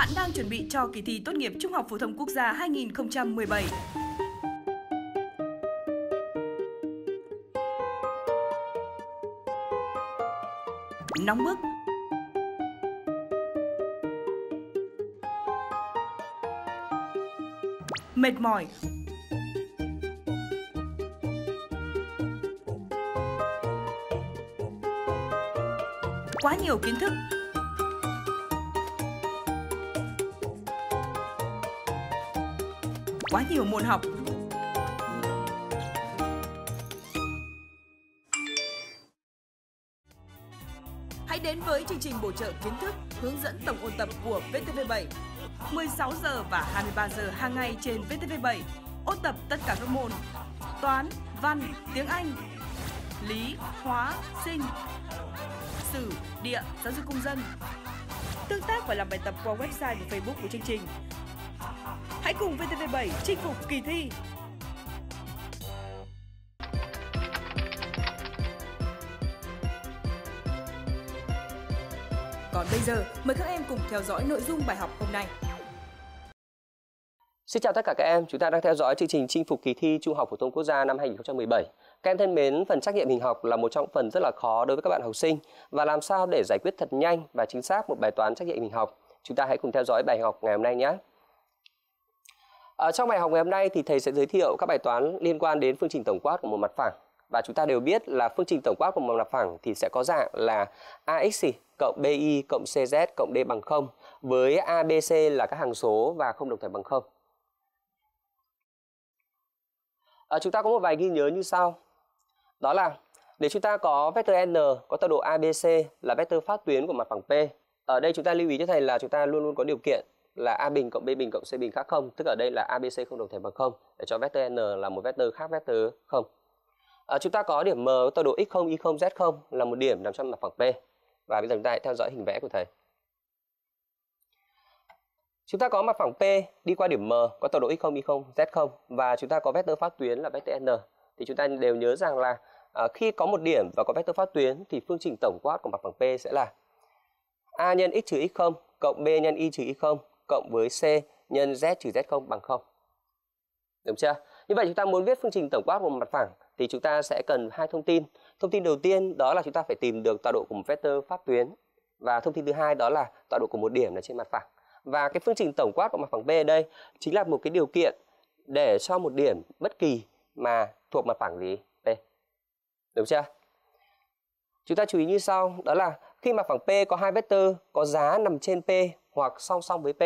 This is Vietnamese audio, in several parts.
bạn đang chuẩn bị cho kỳ thi tốt nghiệp Trung học phổ thông quốc gia 2017. Nóng bức Mệt mỏi Quá nhiều kiến thức nhiều môn học. Hãy đến với chương trình bổ trợ kiến thức, hướng dẫn tổng ôn tập của VTV7. 16 giờ và 23 giờ hàng ngày trên VTV7. Ôn tập tất cả các môn: toán, văn, tiếng Anh, lý, hóa, sinh, sử, địa, giáo dục công dân. Tương tác và làm bài tập qua website và Facebook của chương trình Hãy cùng VTV7 chinh phục kỳ thi. Còn bây giờ, mời các em cùng theo dõi nội dung bài học hôm nay. Xin chào tất cả các em, chúng ta đang theo dõi chương trình chinh phục kỳ thi Trung học phổ thông quốc gia năm 2017. Các em thân mến, phần trắc nghiệm hình học là một trong phần rất là khó đối với các bạn học sinh và làm sao để giải quyết thật nhanh và chính xác một bài toán trắc nghiệm hình học. Chúng ta hãy cùng theo dõi bài học ngày hôm nay nhé. À, trong bài học ngày hôm nay thì thầy sẽ giới thiệu các bài toán liên quan đến phương trình tổng quát của một mặt phẳng. Và chúng ta đều biết là phương trình tổng quát của một mặt phẳng thì sẽ có dạng là AX cộng BI cộng CZ cộng D bằng 0 với ABC là các hàng số và không đồng thời bằng 0. À, ờ, chúng ta có một vài ghi nhớ như sau. Đó là để chúng ta có vector N có tọa độ ABC là vector phát tuyến của mặt phẳng P. Ở đây chúng ta lưu ý cho thầy là chúng ta luôn luôn có điều kiện là a bình cộng b bình cộng c bình khác không tức ở đây là abc không đồng thời bằng không để cho vector n là một vector khác vector không à, chúng ta có điểm m tọa độ x0 y0 z0 là một điểm nằm trong mặt phẳng p và bây giờ chúng ta hãy theo dõi hình vẽ của thầy chúng ta có mặt phẳng p đi qua điểm m có tọa độ x0 y0 z0 và chúng ta có vector phát tuyến là vector n thì chúng ta đều nhớ rằng là à, khi có một điểm và có vector phát tuyến thì phương trình tổng quát của mặt phẳng p sẽ là a nhân x trừ x0 cộng b nhân y trừ y0 cộng với C nhân Z trừ Z0 bằng 0. Đúng chưa? Như vậy chúng ta muốn viết phương trình tổng quát của một mặt phẳng thì chúng ta sẽ cần hai thông tin. Thông tin đầu tiên đó là chúng ta phải tìm được tọa độ của một vectơ pháp tuyến và thông tin thứ hai đó là tọa độ của một điểm là trên mặt phẳng. Và cái phương trình tổng quát của mặt phẳng B ở đây chính là một cái điều kiện để cho một điểm bất kỳ mà thuộc mặt phẳng gì P. Đúng chưa? Chúng ta chú ý như sau, đó là khi mặt phẳng P có hai vectơ có giá nằm trên P hoặc song song với P.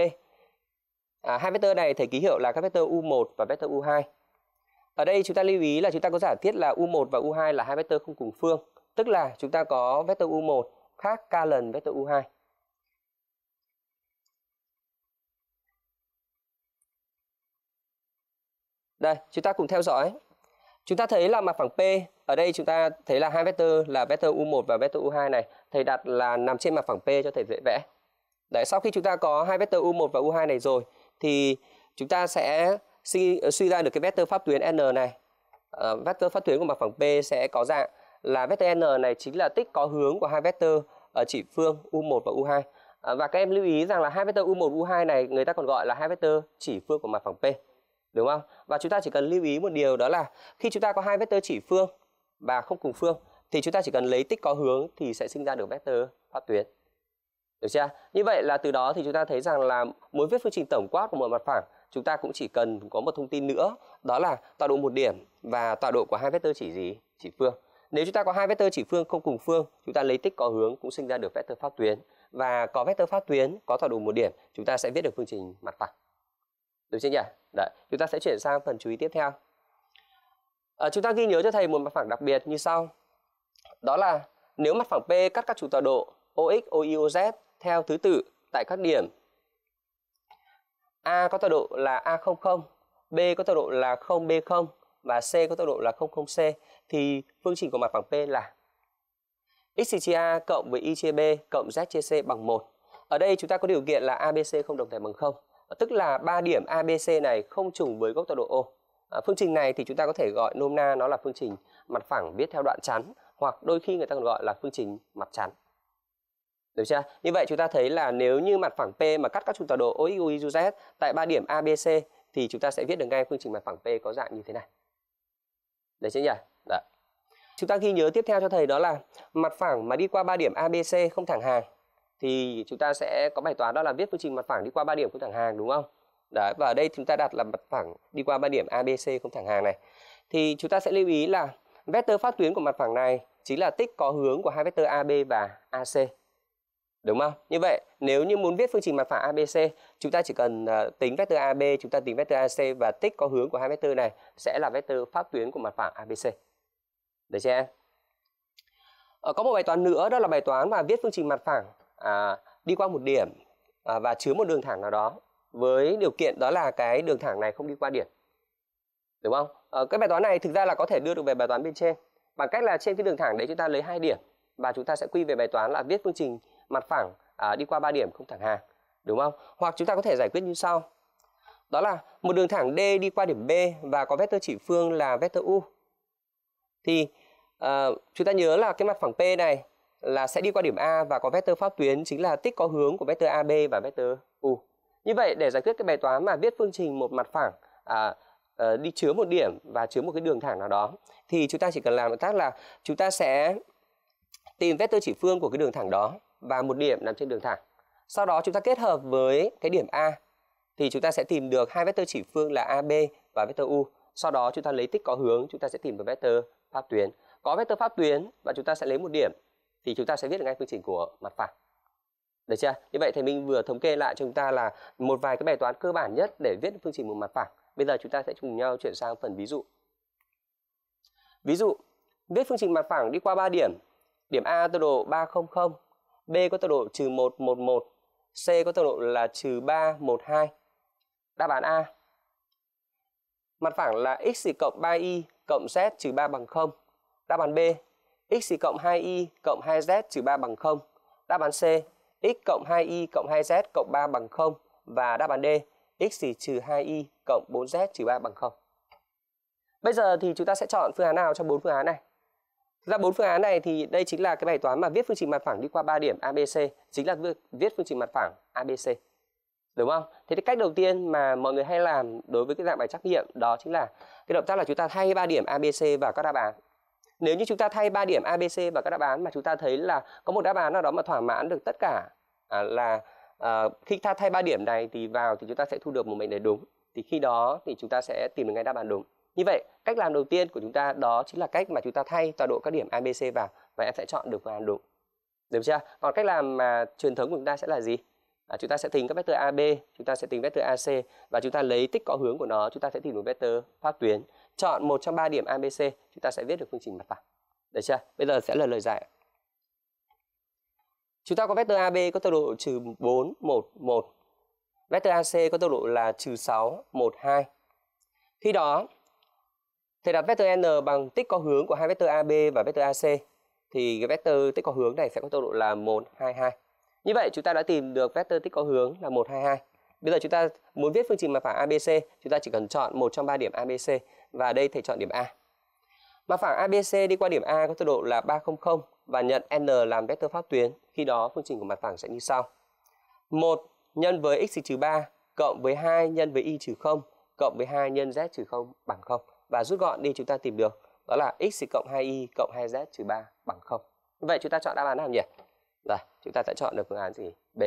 À, hai vector này thầy ký hiệu là các vector U1 và vector U2. Ở đây chúng ta lưu ý là chúng ta có giả thiết là U1 và U2 là hai vector không cùng phương, tức là chúng ta có vector U1 khác k lần vector U2. Đây, chúng ta cùng theo dõi. Chúng ta thấy là mặt phẳng P, ở đây chúng ta thấy là hai vector là vector U1 và vector U2 này, thầy đặt là nằm trên mặt phẳng P cho thầy dễ vẽ. Đấy, sau khi chúng ta có hai vector U1 và U2 này rồi thì chúng ta sẽ suy, ờ, suy ra được cái vector pháp tuyến N này. À, vector pháp tuyến của mặt phẳng P sẽ có dạng là vector N này chính là tích có hướng của hai vector ở ờ, chỉ phương U1 và U2. À, và các em lưu ý rằng là hai vector U1 U2 này người ta còn gọi là hai vector chỉ phương của mặt phẳng P. Đúng không? Và chúng ta chỉ cần lưu ý một điều đó là khi chúng ta có hai vector chỉ phương và không cùng phương thì chúng ta chỉ cần lấy tích có hướng thì sẽ sinh ra được vector pháp tuyến. Được chưa? Như vậy là từ đó thì chúng ta thấy rằng là muốn viết phương trình tổng quát của một mặt phẳng, chúng ta cũng chỉ cần có một thông tin nữa, đó là tọa độ một điểm và tọa độ của hai vectơ chỉ gì? Chỉ phương. Nếu chúng ta có hai vectơ chỉ phương không cùng phương, chúng ta lấy tích có hướng cũng sinh ra được vectơ pháp tuyến và có vectơ pháp tuyến, có tọa độ một điểm, chúng ta sẽ viết được phương trình mặt phẳng. Được chưa nhỉ? Đấy, chúng ta sẽ chuyển sang phần chú ý tiếp theo. À, chúng ta ghi nhớ cho thầy một mặt phẳng đặc biệt như sau. Đó là nếu mặt phẳng P cắt các trục tọa độ OX, OY, OZ theo thứ tự tại các điểm A có tọa độ là A00, B có tọa độ là 0B0 và C có tọa độ là 00C thì phương trình của mặt phẳng P là x chia A cộng với y chia B cộng z chia C bằng 1. Ở đây chúng ta có điều kiện là ABC không đồng thời bằng 0, tức là ba điểm ABC này không trùng với góc tọa độ O. À, phương trình này thì chúng ta có thể gọi nôm na nó là phương trình mặt phẳng viết theo đoạn chắn hoặc đôi khi người ta còn gọi là phương trình mặt chắn. Được chưa? Như vậy chúng ta thấy là nếu như mặt phẳng P mà cắt các trục tọa độ OX, OY, UZ tại ba điểm ABC thì chúng ta sẽ viết được ngay phương trình mặt phẳng P có dạng như thế này. Đấy chứ nhỉ? Đó. Chúng ta ghi nhớ tiếp theo cho thầy đó là mặt phẳng mà đi qua ba điểm ABC không thẳng hàng thì chúng ta sẽ có bài toán đó là viết phương trình mặt phẳng đi qua ba điểm không thẳng hàng đúng không? Đấy, và ở đây chúng ta đặt là mặt phẳng đi qua ba điểm ABC không thẳng hàng này. Thì chúng ta sẽ lưu ý là vectơ phát tuyến của mặt phẳng này chính là tích có hướng của hai vectơ AB và AC Đúng không? Như vậy nếu như muốn viết phương trình mặt phẳng ABC, chúng ta chỉ cần à, tính vectơ AB, chúng ta tính vectơ AC và tích có hướng của hai vectơ này sẽ là vectơ pháp tuyến của mặt phẳng ABC. Được chưa em? Ờ, có một bài toán nữa đó là bài toán mà viết phương trình mặt phẳng à, đi qua một điểm à, và chứa một đường thẳng nào đó với điều kiện đó là cái đường thẳng này không đi qua điểm. Đúng không? Ờ, cái bài toán này thực ra là có thể đưa được về bài toán bên trên bằng cách là trên cái đường thẳng đấy chúng ta lấy hai điểm và chúng ta sẽ quy về bài toán là viết phương trình mặt phẳng à, đi qua ba điểm không thẳng hàng đúng không hoặc chúng ta có thể giải quyết như sau đó là một đường thẳng D đi qua điểm B và có vectơ chỉ phương là vectơ U thì à, chúng ta nhớ là cái mặt phẳng P này là sẽ đi qua điểm A và có vectơ pháp tuyến chính là tích có hướng của vectơ AB và vectơ U như vậy để giải quyết cái bài toán mà viết phương trình một mặt phẳng à, à, đi chứa một điểm và chứa một cái đường thẳng nào đó thì chúng ta chỉ cần làm động tác là chúng ta sẽ tìm vectơ chỉ phương của cái đường thẳng đó và một điểm nằm trên đường thẳng. Sau đó chúng ta kết hợp với cái điểm A thì chúng ta sẽ tìm được hai vectơ chỉ phương là AB và vectơ U. Sau đó chúng ta lấy tích có hướng, chúng ta sẽ tìm được vectơ pháp tuyến. Có vectơ pháp tuyến và chúng ta sẽ lấy một điểm thì chúng ta sẽ viết được ngay phương trình của mặt phẳng. Được chưa? Như vậy thì mình vừa thống kê lại cho chúng ta là một vài cái bài toán cơ bản nhất để viết phương trình một mặt phẳng. Bây giờ chúng ta sẽ cùng nhau chuyển sang phần ví dụ. Ví dụ, viết phương trình mặt phẳng đi qua 3 điểm. Điểm A tọa độ 300, B có tọa độ trừ 1, 1, 1. C có tọa độ là trừ 3, 1, 2. Đáp án A. Mặt phẳng là x cộng 3y cộng z trừ 3 bằng 0. Đáp án B. x cộng 2y cộng 2z trừ 3 bằng 0. Đáp án C. x cộng 2y cộng 2z cộng 3 bằng 0. Và đáp án D. x trừ 2y cộng 4z trừ 3 bằng 0. Bây giờ thì chúng ta sẽ chọn phương án nào trong bốn phương án này? ra bốn phương án này thì đây chính là cái bài toán mà viết phương trình mặt phẳng đi qua ba điểm ABC chính là viết phương trình mặt phẳng ABC đúng không? Thế thì cách đầu tiên mà mọi người hay làm đối với cái dạng bài trắc nghiệm đó chính là cái động tác là chúng ta thay ba điểm ABC vào các đáp án. Nếu như chúng ta thay ba điểm ABC vào các đáp án mà chúng ta thấy là có một đáp án nào đó mà thỏa mãn được tất cả à, là à, khi ta thay ba điểm này thì vào thì chúng ta sẽ thu được một mệnh đề đúng. Thì khi đó thì chúng ta sẽ tìm được ngay đáp án đúng. Như vậy, cách làm đầu tiên của chúng ta đó chính là cách mà chúng ta thay tọa độ các điểm ABC vào và em sẽ chọn được phương án đúng. Được chưa? Còn cách làm mà truyền thống của chúng ta sẽ là gì? À, chúng ta sẽ tính các vectơ AB, chúng ta sẽ tính vectơ AC và chúng ta lấy tích có hướng của nó, chúng ta sẽ tìm một vector pháp tuyến. Chọn một trong ba điểm ABC, chúng ta sẽ viết được phương trình mặt phẳng. Được chưa? Bây giờ sẽ là lời giải. Chúng ta có vectơ AB có tọa độ trừ 4, 1, 1. vectơ AC có tọa độ là trừ 6, 1, 2. Khi đó, Thầy đặt vector n bằng tích có hướng của hai vector AB và vector AC thì cái vector tích có hướng này sẽ có tốc độ là 122. Như vậy chúng ta đã tìm được vector tích có hướng là 122. Bây giờ chúng ta muốn viết phương trình mặt phẳng ABC, chúng ta chỉ cần chọn một trong ba điểm ABC và đây thầy chọn điểm A. Mặt phẳng ABC đi qua điểm A có tọa độ là 300 và nhận n làm vector pháp tuyến, khi đó phương trình của mặt phẳng sẽ như sau. 1 nhân với x trừ 3 cộng với 2 nhân với y trừ 0 cộng với 2 nhân z trừ 0 bằng 0 và rút gọn đi chúng ta tìm được đó là x cộng 2y cộng 2z trừ 3 bằng 0. Vậy chúng ta chọn đáp án nào nhỉ? Rồi, chúng ta sẽ chọn được phương án gì? B.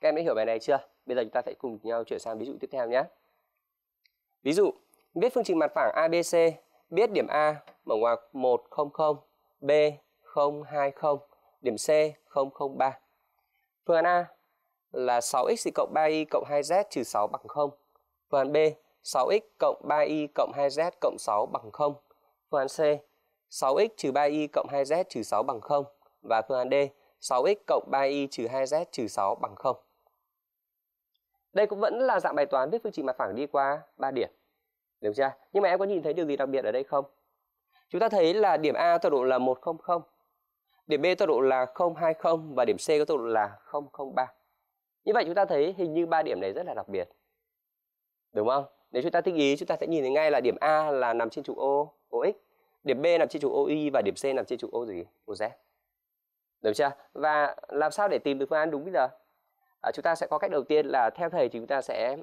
Các em đã hiểu bài này chưa? Bây giờ chúng ta sẽ cùng nhau chuyển sang ví dụ tiếp theo nhé. Ví dụ, viết phương trình mặt phẳng ABC, biết điểm A mở ngoặc 100, B 020, điểm C 003. Phương án A là 6x cộng 3y cộng 2z trừ 6 bằng 0. Phương án B 6x cộng 3y cộng 2z cộng 6 bằng 0. Phương án C, 6x trừ 3y cộng 2z trừ 6 bằng 0. Và phương án D, 6x cộng 3y trừ 2z trừ 6 bằng 0. Đây cũng vẫn là dạng bài toán viết phương trình mặt phẳng đi qua 3 điểm. Được chưa? Nhưng mà em có nhìn thấy điều gì đặc biệt ở đây không? Chúng ta thấy là điểm A tọa độ là (1, 0, 0), điểm B tọa độ là (0, 2, 0) và điểm C có tọa độ là (0, 0, 3). Như vậy chúng ta thấy hình như ba điểm này rất là đặc biệt. Đúng không? nếu chúng ta thích ý chúng ta sẽ nhìn thấy ngay là điểm A là nằm trên trục O OX điểm B nằm trên trục OY và điểm C nằm trên trục O gì OZ được chưa và làm sao để tìm được phương án đúng bây giờ à, chúng ta sẽ có cách đầu tiên là theo thầy thì chúng ta sẽ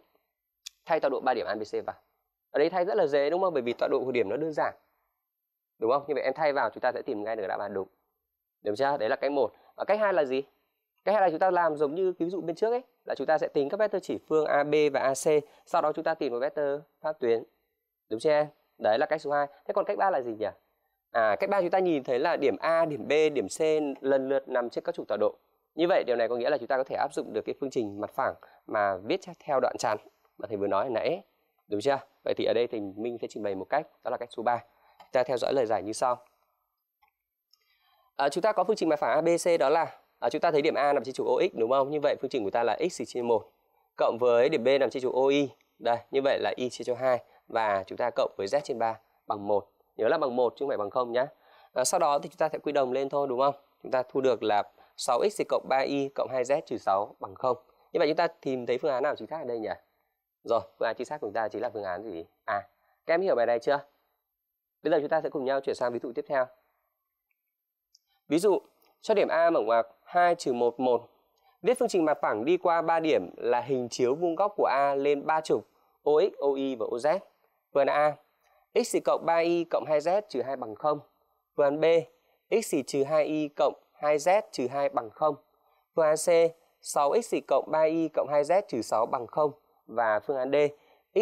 thay tọa độ 3 điểm ABC vào ở đây thay rất là dễ đúng không bởi vì tọa độ của điểm nó đơn giản đúng không như vậy em thay vào chúng ta sẽ tìm ngay được đáp án đúng được chưa đấy là cách một và cách hai là gì cách hai là chúng ta làm giống như ví dụ bên trước ấy là chúng ta sẽ tính các vectơ chỉ phương AB và AC sau đó chúng ta tìm một vectơ pháp tuyến đúng chưa em đấy là cách số 2 thế còn cách 3 là gì nhỉ à cách 3 chúng ta nhìn thấy là điểm A điểm B điểm C lần lượt nằm trên các trục tọa độ như vậy điều này có nghĩa là chúng ta có thể áp dụng được cái phương trình mặt phẳng mà viết theo đoạn chắn mà thầy vừa nói nãy đúng chưa vậy thì ở đây thì Minh sẽ trình bày một cách đó là cách số 3 chúng ta theo dõi lời giải như sau à, chúng ta có phương trình mặt phẳng ABC đó là à, chúng ta thấy điểm A nằm trên trục OX đúng không? Như vậy phương trình của ta là x chia 1 cộng với điểm B nằm trên trục OY. Đây, như vậy là y chia cho 2 và chúng ta cộng với z trên 3 bằng 1. Nhớ là bằng 1 chứ không phải bằng 0 nhé. À, sau đó thì chúng ta sẽ quy đồng lên thôi đúng không? Chúng ta thu được là 6x cộng 3y cộng 2z trừ 6 bằng 0. Như vậy chúng ta tìm thấy phương án nào chính xác ở đây nhỉ? Rồi, phương án chính xác của chúng ta chính là phương án gì? À, các em hiểu bài này chưa? Bây giờ chúng ta sẽ cùng nhau chuyển sang ví dụ tiếp theo. Ví dụ, cho điểm A mở ngoặc 2 trừ 1, 1. Viết phương trình mặt phẳng đi qua 3 điểm là hình chiếu vuông góc của A lên 3 trục OX, OY và OZ. Phương án A, x thì cộng 3y cộng 2z trừ 2 bằng 0. Phương án B, x thì trừ 2y cộng 2z trừ 2 bằng 0. Phương án C, 6x thì cộng 3y cộng 2z trừ 6 bằng 0. Và phương án D,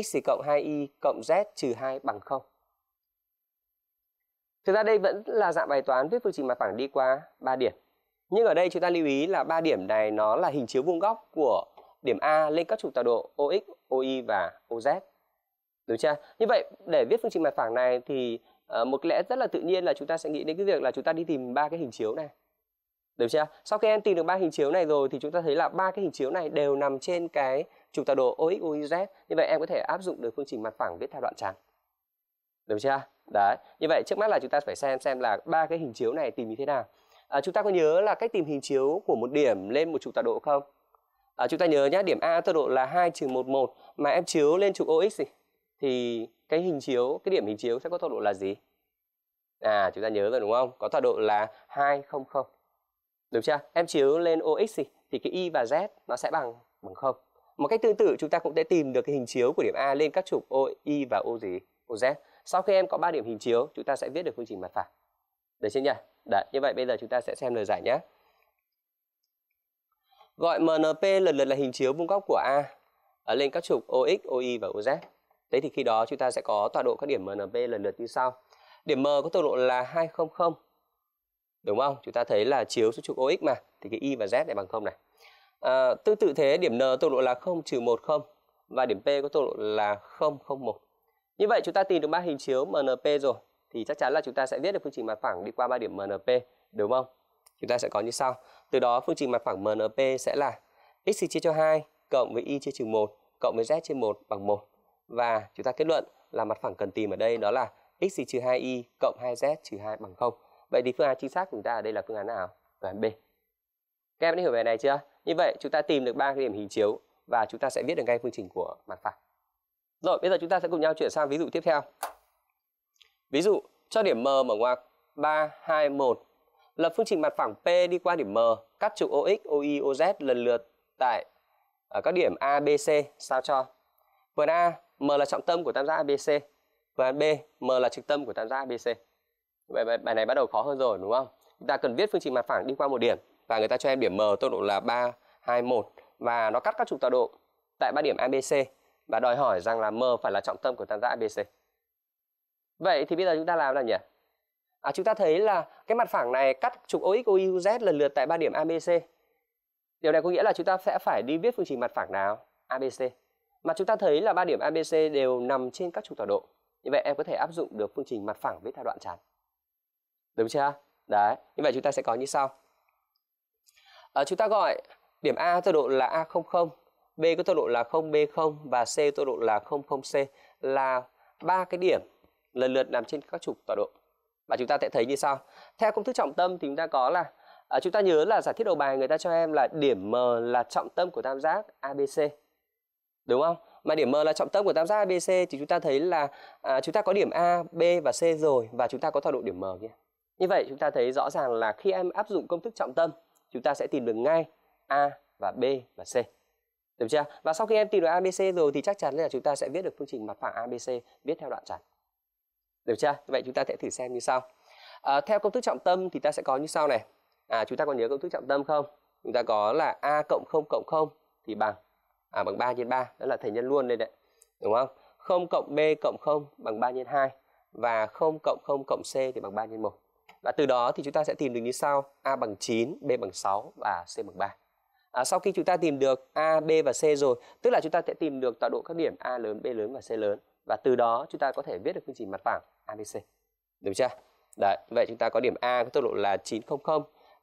x thì cộng 2y cộng z trừ 2 bằng 0. Thực ra đây vẫn là dạng bài toán viết phương trình mặt phẳng đi qua 3 điểm nhưng ở đây chúng ta lưu ý là ba điểm này nó là hình chiếu vuông góc của điểm A lên các trục tọa độ OX, OY và OZ. Đúng chưa? Như vậy để viết phương trình mặt phẳng này thì uh, một lẽ rất là tự nhiên là chúng ta sẽ nghĩ đến cái việc là chúng ta đi tìm ba cái hình chiếu này. Được chưa? Sau khi em tìm được ba hình chiếu này rồi thì chúng ta thấy là ba cái hình chiếu này đều nằm trên cái trục tọa độ OX, Oy OYZ. Như vậy em có thể áp dụng được phương trình mặt phẳng viết theo đoạn tròn. Được chưa? Đấy. Như vậy trước mắt là chúng ta phải xem xem là ba cái hình chiếu này tìm như thế nào à, chúng ta có nhớ là cách tìm hình chiếu của một điểm lên một trục tọa độ không à, chúng ta nhớ nhé điểm a tọa độ là 2 trừ 1, 1 mà em chiếu lên trục ox thì, thì cái hình chiếu cái điểm hình chiếu sẽ có tọa độ là gì à chúng ta nhớ rồi đúng không có tọa độ là 200 đúng chưa em chiếu lên ox thì, thì cái y và z nó sẽ bằng bằng không một cách tương tự chúng ta cũng sẽ tìm được cái hình chiếu của điểm a lên các trục Oy và o gì o sau khi em có ba điểm hình chiếu chúng ta sẽ viết được phương trình mặt phẳng được chưa nhỉ Đấy, như vậy bây giờ chúng ta sẽ xem lời giải nhé. Gọi MNP lần lượt là hình chiếu vuông góc của A ở à, lên các trục OX, OY và OZ. Thế thì khi đó chúng ta sẽ có tọa độ các điểm MNP lần lượt như sau. Điểm M có tọa độ là 200. Đúng không? Chúng ta thấy là chiếu số trục OX mà thì cái Y và Z này bằng không này. À, tương tự thế điểm N tọa độ là 0 10 và điểm P có tọa độ là 001. Như vậy chúng ta tìm được ba hình chiếu MNP rồi thì chắc chắn là chúng ta sẽ viết được phương trình mặt phẳng đi qua ba điểm MNP đúng không? Chúng ta sẽ có như sau. Từ đó phương trình mặt phẳng MNP sẽ là x chia cho 2 cộng với y chia trừ 1 cộng với z chia 1 bằng 1. Và chúng ta kết luận là mặt phẳng cần tìm ở đây đó là x trừ 2y cộng 2z trừ 2 bằng 0. Vậy thì phương án chính xác của chúng ta ở đây là phương án nào? Phương án B. Các em đã hiểu về này chưa? Như vậy chúng ta tìm được ba cái điểm hình chiếu và chúng ta sẽ viết được ngay phương trình của mặt phẳng. Rồi, bây giờ chúng ta sẽ cùng nhau chuyển sang ví dụ tiếp theo. Ví dụ, cho điểm M mở ngoặc 3, 2, 1. Lập phương trình mặt phẳng P đi qua điểm M, cắt trục OX, OY, OZ lần lượt tại ở à, các điểm A, B, C sao cho. Vườn A, M là trọng tâm của tam giác ABC. Vườn B, M là trực tâm của tam giác ABC. Vậy bài, bài này bắt đầu khó hơn rồi đúng không? Chúng ta cần viết phương trình mặt phẳng đi qua một điểm và người ta cho em điểm M tốc độ là 3, 2, 1 và nó cắt các trục tọa độ tại ba điểm ABC và đòi hỏi rằng là M phải là trọng tâm của tam giác ABC. Vậy thì bây giờ chúng ta làm là nhỉ? À, chúng ta thấy là cái mặt phẳng này cắt trục OX, OY, Oz lần lượt tại ba điểm ABC. Điều này có nghĩa là chúng ta sẽ phải đi viết phương trình mặt phẳng nào? ABC. Mà chúng ta thấy là ba điểm ABC đều nằm trên các trục tọa độ. Như vậy em có thể áp dụng được phương trình mặt phẳng viết theo đoạn chắn. Đúng chưa? Đấy, như vậy chúng ta sẽ có như sau. À, chúng ta gọi điểm A tọa độ là A00, B có tọa độ là 0B0 và C tọa độ là 00C là ba cái điểm lần lượt nằm trên các trục tọa độ và chúng ta sẽ thấy như sau theo công thức trọng tâm thì chúng ta có là à, chúng ta nhớ là giả thiết đầu bài người ta cho em là điểm M là trọng tâm của tam giác ABC đúng không mà điểm M là trọng tâm của tam giác ABC thì chúng ta thấy là à, chúng ta có điểm A, B và C rồi và chúng ta có tọa độ điểm M kia như vậy chúng ta thấy rõ ràng là khi em áp dụng công thức trọng tâm chúng ta sẽ tìm được ngay A và B và C được chưa và sau khi em tìm được ABC rồi thì chắc chắn là chúng ta sẽ viết được phương trình mặt phẳng ABC viết theo đoạn chặt được chưa? Vậy chúng ta sẽ thử xem như sau. À, theo công thức trọng tâm thì ta sẽ có như sau này. À, chúng ta còn nhớ công thức trọng tâm không? Chúng ta có là a cộng 0 cộng 0 thì bằng à, bằng 3 nhân 3, đó là thể nhân luôn đây đấy. Đúng không? 0 cộng b cộng 0 bằng 3 nhân 2 và 0 cộng 0 cộng c thì bằng 3 nhân 1. Và từ đó thì chúng ta sẽ tìm được như sau: a bằng 9, b bằng 6 và c bằng 3. À, sau khi chúng ta tìm được A, B và C rồi, tức là chúng ta sẽ tìm được tọa độ các điểm A lớn, B lớn và C lớn. Và từ đó chúng ta có thể viết được phương trình mặt phẳng ABC được chưa Đấy, vậy chúng ta có điểm A có tốc độ là 900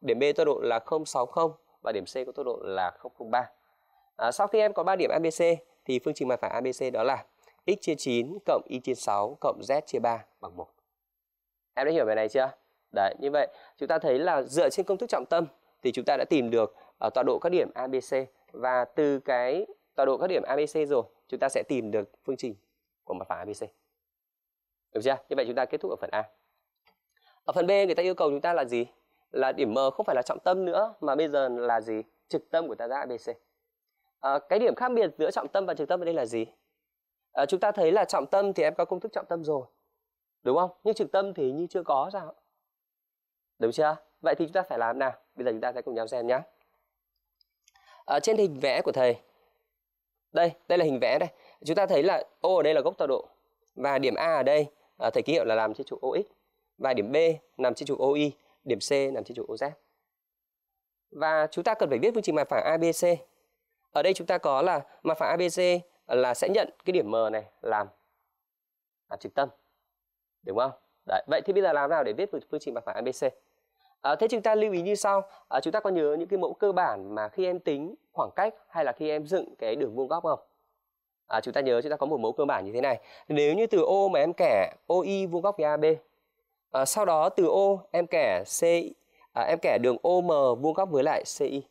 điểm B tốc độ là 060 và điểm C có tốc độ là 003 à, sau khi em có 3 điểm ABC thì phương trình mặt phẳng ABC đó là x chia 9 cộng y chia 6 cộng z chia 3 bằng 1 em đã hiểu về này chưa Đấy, như vậy chúng ta thấy là dựa trên công thức trọng tâm thì chúng ta đã tìm được uh, tọa độ các điểm ABC và từ cái tọa độ các điểm ABC rồi chúng ta sẽ tìm được phương trình của mặt phẳng ABC được chưa như vậy chúng ta kết thúc ở phần a ở phần b người ta yêu cầu chúng ta là gì là điểm m không phải là trọng tâm nữa mà bây giờ là gì trực tâm của tam giác abc à, cái điểm khác biệt giữa trọng tâm và trực tâm ở đây là gì à, chúng ta thấy là trọng tâm thì em có công thức trọng tâm rồi đúng không nhưng trực tâm thì như chưa có sao đúng chưa vậy thì chúng ta phải làm nào bây giờ chúng ta sẽ cùng nhau xem nhé à, ờ, trên hình vẽ của thầy đây đây là hình vẽ đây chúng ta thấy là ô ở đây là gốc tọa độ và điểm a ở đây à, thầy ký hiệu là làm trên trục OX và điểm B nằm trên trục Oy, điểm C nằm trên trục OZ. Và chúng ta cần phải viết phương trình mặt phẳng ABC. Ở đây chúng ta có là mặt phẳng ABC là sẽ nhận cái điểm M này làm à, trực tâm. Đúng không? Đấy. Vậy thì bây giờ làm nào để viết phương trình mặt phẳng ABC? À, ờ, thế chúng ta lưu ý như sau, à, chúng ta có nhớ những cái mẫu cơ bản mà khi em tính khoảng cách hay là khi em dựng cái đường vuông góc không? à, chúng ta nhớ chúng ta có một mẫu cơ bản như thế này nếu như từ ô mà em kẻ OI vuông góc với AB à, sau đó từ ô em kẻ C à, em kẻ đường OM vuông góc với lại CI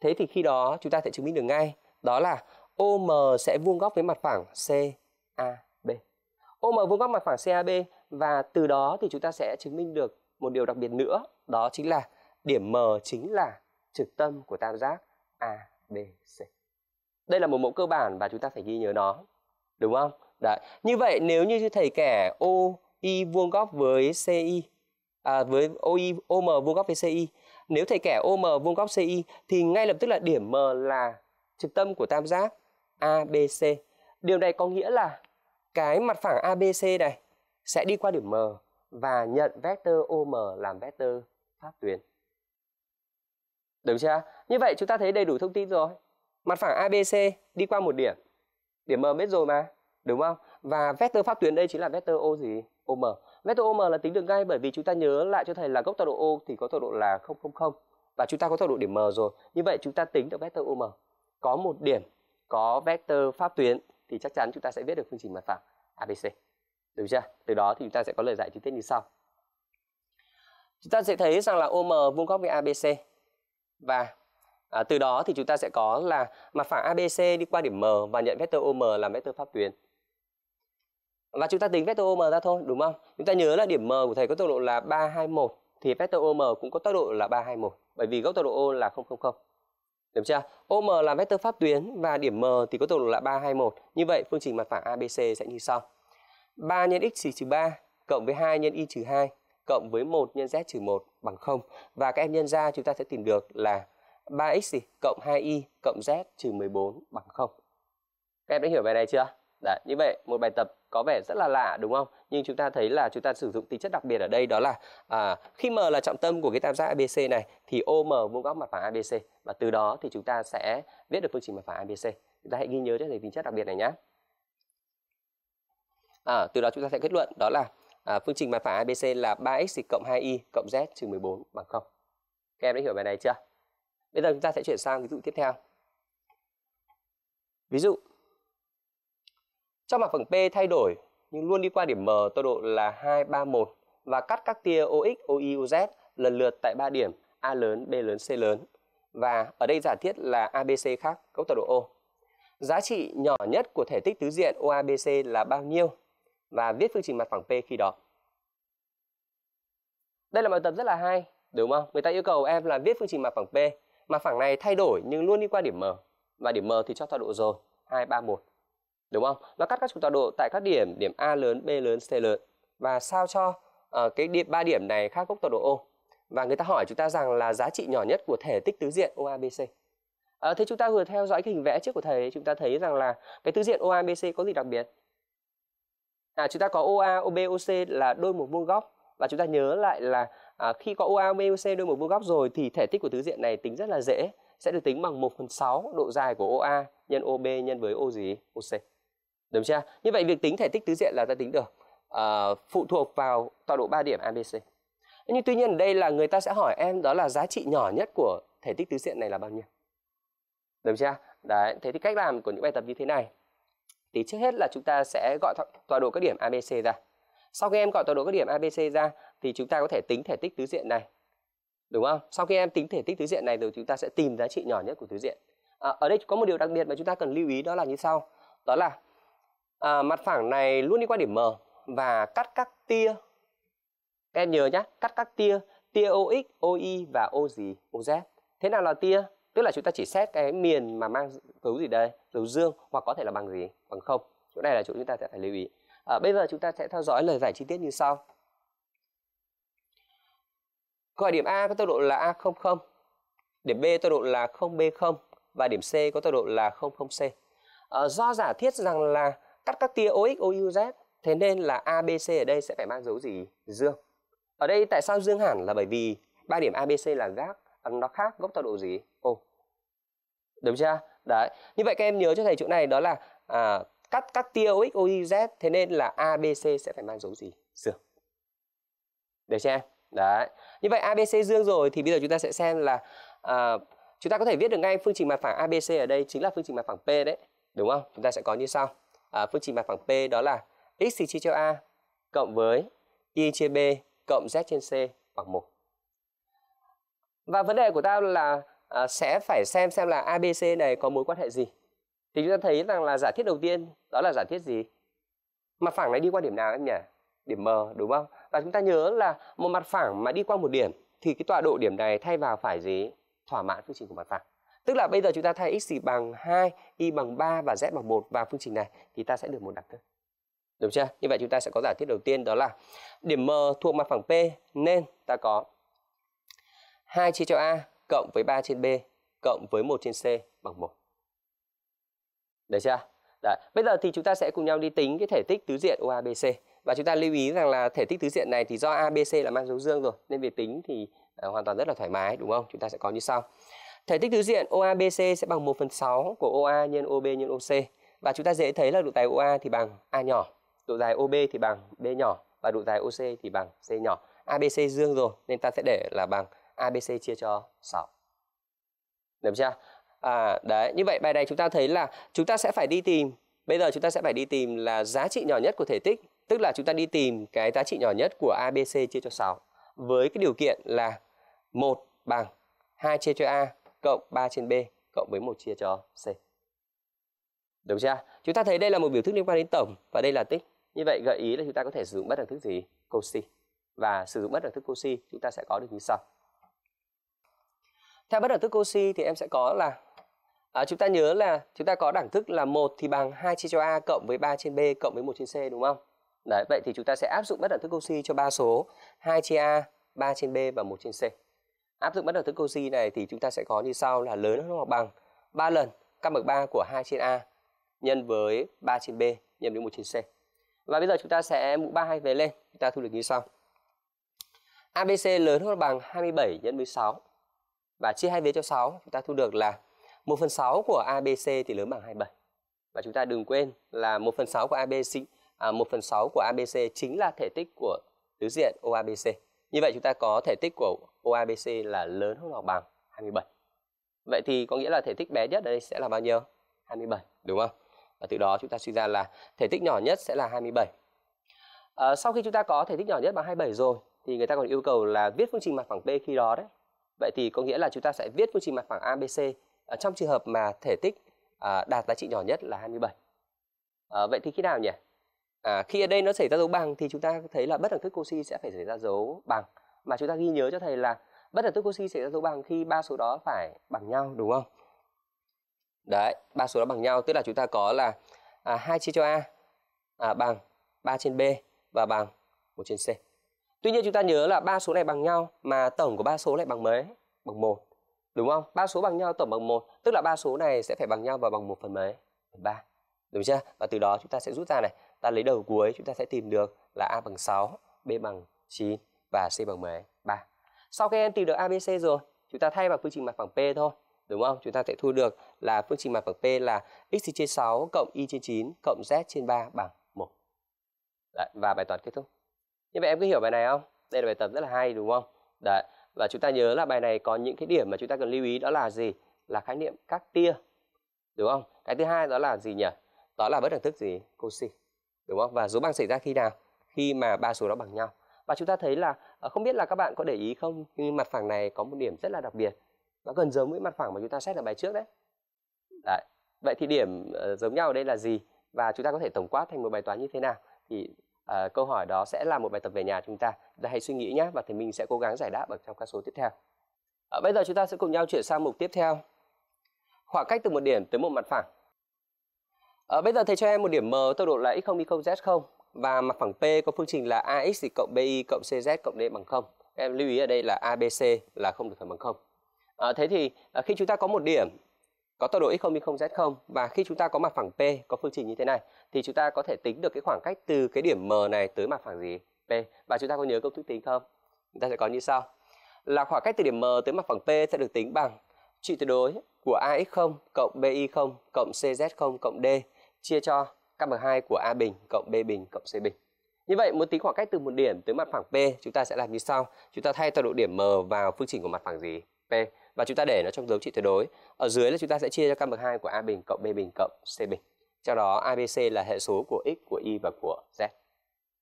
thế thì khi đó chúng ta sẽ chứng minh được ngay đó là OM sẽ vuông góc với mặt phẳng CAB OM vuông góc mặt phẳng CAB và từ đó thì chúng ta sẽ chứng minh được một điều đặc biệt nữa đó chính là điểm M chính là trực tâm của tam giác ABC đây là một mẫu cơ bản và chúng ta phải ghi nhớ nó đúng không Đấy. như vậy nếu như thầy kẻ OI vuông góc với CI à, với OI OM vuông góc với CI nếu thầy kẻ OM vuông góc CI thì ngay lập tức là điểm M là trực tâm của tam giác ABC điều này có nghĩa là cái mặt phẳng ABC này sẽ đi qua điểm M và nhận vector OM làm vector pháp tuyến. Đúng chưa? Như vậy chúng ta thấy đầy đủ thông tin rồi. Mặt phẳng ABC đi qua một điểm. Điểm M biết rồi mà, đúng không? Và vector pháp tuyến đây chính là vector O gì? OM. Vector OM là tính đường ngay bởi vì chúng ta nhớ lại cho thầy là gốc tọa độ O thì có tọa độ là 000 và chúng ta có tọa độ điểm M rồi. Như vậy chúng ta tính được vector OM. Có một điểm có vector pháp tuyến thì chắc chắn chúng ta sẽ viết được phương trình mặt phẳng ABC. đúng chưa? Từ đó thì chúng ta sẽ có lời giải chi tiết như sau. Chúng ta sẽ thấy rằng là OM vuông góc với ABC và À, từ đó thì chúng ta sẽ có là mặt phẳng ABC đi qua điểm M và nhận vector OM làm vector pháp tuyến. Và chúng ta tính vector OM ra thôi, đúng không? Chúng ta nhớ là điểm M của thầy có tốc độ là 321 thì vector OM cũng có tốc độ là 321 bởi vì góc tốc độ O là 000. Được chưa? OM là vector pháp tuyến và điểm M thì có tốc độ là 321. Như vậy phương trình mặt phẳng ABC sẽ như sau. 3 nhân x trừ 3 cộng với 2 nhân y trừ 2 cộng với 1 nhân z trừ 1 bằng 0 và các em nhân ra chúng ta sẽ tìm được là 3x gì? Cộng 2y cộng z trừ 14 bằng 0. Các em đã hiểu bài này chưa? Đấy, như vậy một bài tập có vẻ rất là lạ đúng không? Nhưng chúng ta thấy là chúng ta sử dụng tính chất đặc biệt ở đây đó là à, khi m là trọng tâm của cái tam giác ABC này thì OM vuông góc mặt phẳng ABC và từ đó thì chúng ta sẽ viết được phương trình mặt phẳng ABC. Chúng ta hãy ghi nhớ cho thầy tính chất đặc biệt này nhé. À, từ đó chúng ta sẽ kết luận đó là à, phương trình mặt phẳng ABC là 3x cộng 2y cộng z trừ 14 bằng 0. Các em đã hiểu bài này chưa? bây giờ chúng ta sẽ chuyển sang ví dụ tiếp theo ví dụ trong mặt phẳng P thay đổi nhưng luôn đi qua điểm M tọa độ là 2, 3, 1 và cắt các tia OX, OY, OZ lần lượt tại 3 điểm A lớn, B lớn, C lớn. Và ở đây giả thiết là ABC khác cấu tọa độ O. Giá trị nhỏ nhất của thể tích tứ diện OABC là bao nhiêu? Và viết phương trình mặt phẳng P khi đó. Đây là bài tập rất là hay, đúng không? Người ta yêu cầu em là viết phương trình mặt phẳng P mà phẳng này thay đổi nhưng luôn đi qua điểm M và điểm M thì cho tọa độ rồi 2 3 1 đúng không nó cắt các trục tọa độ tại các điểm điểm A lớn B lớn C lớn và sao cho uh, cái điểm ba điểm này khác gốc tọa độ O và người ta hỏi chúng ta rằng là giá trị nhỏ nhất của thể tích tứ diện OABC À, ờ, thế chúng ta vừa theo dõi cái hình vẽ trước của thầy chúng ta thấy rằng là cái tứ diện OABC có gì đặc biệt? À, chúng ta có OA, OB, OC là đôi một vuông góc và chúng ta nhớ lại là à, khi có OA MUC đôi một vuông góc rồi thì thể tích của tứ diện này tính rất là dễ sẽ được tính bằng 1 phần 6 độ dài của OA nhân OB nhân với O gì OC đúng chưa như vậy việc tính thể tích tứ diện là ta tính được à, phụ thuộc vào tọa độ 3 điểm ABC nhưng tuy nhiên ở đây là người ta sẽ hỏi em đó là giá trị nhỏ nhất của thể tích tứ diện này là bao nhiêu Đúng chưa đấy thế thì cách làm của những bài tập như thế này thì trước hết là chúng ta sẽ gọi tọa độ các điểm ABC ra sau khi em gọi tọa độ các điểm ABC ra thì chúng ta có thể tính thể tích tứ diện này đúng không sau khi em tính thể tích tứ diện này rồi chúng ta sẽ tìm giá trị nhỏ nhất của tứ diện à, ở đây có một điều đặc biệt mà chúng ta cần lưu ý đó là như sau đó là à, mặt phẳng này luôn đi qua điểm m và cắt các tia em nhớ nhé, cắt các tia tia ox OY và o gì oz thế nào là tia tức là chúng ta chỉ xét cái miền mà mang dấu gì đây dấu dương hoặc có thể là bằng gì bằng không chỗ này là chỗ chúng ta sẽ phải lưu ý à, bây giờ chúng ta sẽ theo dõi lời giải chi tiết như sau Câu hỏi điểm A có tọa độ là A00, điểm B tọa độ là 0B0 và điểm C có tọa độ là 00C. À, ờ, do giả thiết rằng là cắt các tia OX, OUZ, thế nên là ABC ở đây sẽ phải mang dấu gì? Dương. Ở đây tại sao dương hẳn là bởi vì ba điểm ABC là gác, nó khác gốc tọa độ gì? Ô. Đúng chưa? Đấy. Như vậy các em nhớ cho thầy chỗ này đó là à, cắt các tia OX, OUZ, thế nên là ABC sẽ phải mang dấu gì? Dương. Được chưa em? Đấy. Như vậy ABC dương rồi thì bây giờ chúng ta sẽ xem là à, chúng ta có thể viết được ngay phương trình mặt phẳng ABC ở đây chính là phương trình mặt phẳng P đấy, đúng không? Chúng ta sẽ có như sau. À, phương trình mặt phẳng P đó là x chia cho a cộng với y chia b cộng z trên c bằng 1. Và vấn đề của tao là à, sẽ phải xem xem là ABC này có mối quan hệ gì. Thì chúng ta thấy rằng là giả thiết đầu tiên đó là giả thiết gì? Mặt phẳng này đi qua điểm nào em nhỉ? Điểm M đúng không? và chúng ta nhớ là một mặt phẳng mà đi qua một điểm thì cái tọa độ điểm này thay vào phải gì thỏa mãn phương trình của mặt phẳng tức là bây giờ chúng ta thay x thì bằng 2, y bằng 3 và z bằng 1 vào phương trình này thì ta sẽ được một đặc thức đúng chưa như vậy chúng ta sẽ có giả thiết đầu tiên đó là điểm m thuộc mặt phẳng p nên ta có 2 chia cho a cộng với 3 trên b cộng với 1 trên c bằng 1 được chưa Đấy. bây giờ thì chúng ta sẽ cùng nhau đi tính cái thể tích tứ diện OABC và chúng ta lưu ý rằng là thể tích tứ diện này thì do ABC là mang dấu dương rồi nên về tính thì uh, hoàn toàn rất là thoải mái đúng không chúng ta sẽ có như sau thể tích tứ diện OABC sẽ bằng 1 phần 6 của OA nhân OB nhân OC và chúng ta dễ thấy là độ dài OA thì bằng A nhỏ độ dài OB thì bằng B nhỏ và độ dài OC thì bằng C nhỏ ABC dương rồi nên ta sẽ để là bằng ABC chia cho 6 được chưa à, đấy như vậy bài này chúng ta thấy là chúng ta sẽ phải đi tìm bây giờ chúng ta sẽ phải đi tìm là giá trị nhỏ nhất của thể tích Tức là chúng ta đi tìm cái giá trị nhỏ nhất của ABC chia cho 6 với cái điều kiện là 1 bằng 2 chia cho A cộng 3 trên B cộng với 1 chia cho C. Đúng chưa? Chúng ta thấy đây là một biểu thức liên quan đến tổng và đây là tích. Như vậy gợi ý là chúng ta có thể sử dụng bất đẳng thức gì? Cauchy. Và sử dụng bất đẳng thức Cauchy chúng ta sẽ có được như sau. Theo bất đẳng thức Cauchy thì em sẽ có là à, chúng ta nhớ là chúng ta có đẳng thức là 1 thì bằng 2 chia cho A cộng với 3 trên B cộng với 1 trên C đúng không? Đấy, vậy thì chúng ta sẽ áp dụng bất đẳng thức oxy cho ba số 2 chia A, 3 trên B và 1 trên C. Áp dụng bất đẳng thức oxy này thì chúng ta sẽ có như sau là lớn hơn hoặc bằng 3 lần căn bậc 3 của 2 trên A nhân với 3 trên B nhân với 1 trên C. Và bây giờ chúng ta sẽ mũ 3 hai về lên, chúng ta thu được như sau. ABC lớn hơn bằng 27 nhân với 6 và chia hai vế cho 6, chúng ta thu được là 1 phần 6 của ABC thì lớn bằng 27. Và chúng ta đừng quên là 1 phần 6 của ABC à, 1 phần 6 của ABC chính là thể tích của tứ diện OABC. Như vậy chúng ta có thể tích của OABC là lớn hơn hoặc bằng 27. Vậy thì có nghĩa là thể tích bé nhất ở đây sẽ là bao nhiêu? 27, đúng không? Và từ đó chúng ta suy ra là thể tích nhỏ nhất sẽ là 27. À, ờ, sau khi chúng ta có thể tích nhỏ nhất bằng 27 rồi thì người ta còn yêu cầu là viết phương trình mặt phẳng B khi đó đấy. Vậy thì có nghĩa là chúng ta sẽ viết phương trình mặt phẳng ABC à, ờ, trong trường hợp mà thể tích à, đạt giá trị nhỏ nhất là 27. À, vậy thì khi nào nhỉ? à, khi ở đây nó xảy ra dấu bằng thì chúng ta thấy là bất đẳng thức cosi sẽ phải xảy ra dấu bằng mà chúng ta ghi nhớ cho thầy là bất đẳng thức cosi xảy ra dấu bằng khi ba số đó phải bằng nhau đúng không đấy ba số đó bằng nhau tức là chúng ta có là à, 2 chia cho a à, bằng 3 trên b và bằng 1 trên c tuy nhiên chúng ta nhớ là ba số này bằng nhau mà tổng của ba số lại bằng mấy bằng một đúng không ba số bằng nhau tổng bằng một tức là ba số này sẽ phải bằng nhau và bằng một phần mấy phần ba đúng chưa và từ đó chúng ta sẽ rút ra này ta lấy đầu cuối chúng ta sẽ tìm được là A bằng 6, B bằng 9 và C bằng mấy? Sau khi em tìm được ABC rồi, chúng ta thay vào phương trình mặt phẳng P thôi, đúng không? Chúng ta sẽ thu được là phương trình mặt phẳng P là x trên 6 cộng y trên 9 cộng z trên 3 bằng 1. Đấy, và bài toán kết thúc. Như vậy em có hiểu bài này không? Đây là bài tập rất là hay đúng không? Đấy. Và chúng ta nhớ là bài này có những cái điểm mà chúng ta cần lưu ý đó là gì? Là khái niệm các tia. Đúng không? Cái thứ hai đó là gì nhỉ? Đó là bất đẳng thức gì? Cosi đúng không và dấu bằng xảy ra khi nào khi mà ba số đó bằng nhau và chúng ta thấy là ờ, không biết là các bạn có để ý không nhưng mặt phẳng này có một điểm rất là đặc biệt nó gần giống với mặt phẳng mà chúng ta xét ở bài trước đấy Đấy. Vậy thì điểm ờ, giống nhau ở đây là gì và chúng ta có thể tổng quát thành một bài toán như thế nào? Thì uh, câu hỏi đó sẽ là một bài tập về nhà chúng ta. Chúng ta hãy suy nghĩ nhé và thì mình sẽ cố gắng giải đáp ở trong các số tiếp theo. Uh, bây giờ chúng ta sẽ cùng nhau chuyển sang mục tiếp theo. Khoảng cách từ một điểm tới một mặt phẳng À, bây giờ thầy cho em một điểm m tọa độ là x0 y0 z0 và mặt phẳng p có phương trình là ax thì cộng bi cộng cz cộng d bằng 0. Em lưu ý ở đây là abc là không được phải bằng 0. À, ờ, thế thì à, khi chúng ta có một điểm có tọa độ x0 y0 z0 và khi chúng ta có mặt phẳng p có phương trình như thế này thì chúng ta có thể tính được cái khoảng cách từ cái điểm m này tới mặt phẳng gì p và chúng ta có nhớ công thức tính không? Chúng ta sẽ có như sau là khoảng cách từ điểm m tới mặt phẳng p sẽ được tính bằng trị tuyệt đối của ax0 cộng bi0 cộng cz0 cộng d chia cho căn bậc 2 của A bình cộng B bình cộng C bình. Như vậy, muốn tính khoảng cách từ một điểm tới mặt phẳng P, chúng ta sẽ làm như sau. Chúng ta thay tọa độ điểm M vào phương trình của mặt phẳng gì? P. Và chúng ta để nó trong dấu trị tuyệt đối. Ở dưới là chúng ta sẽ chia cho căn bậc 2 của A bình cộng B bình cộng C bình. Cho đó ABC là hệ số của x, của y và của z.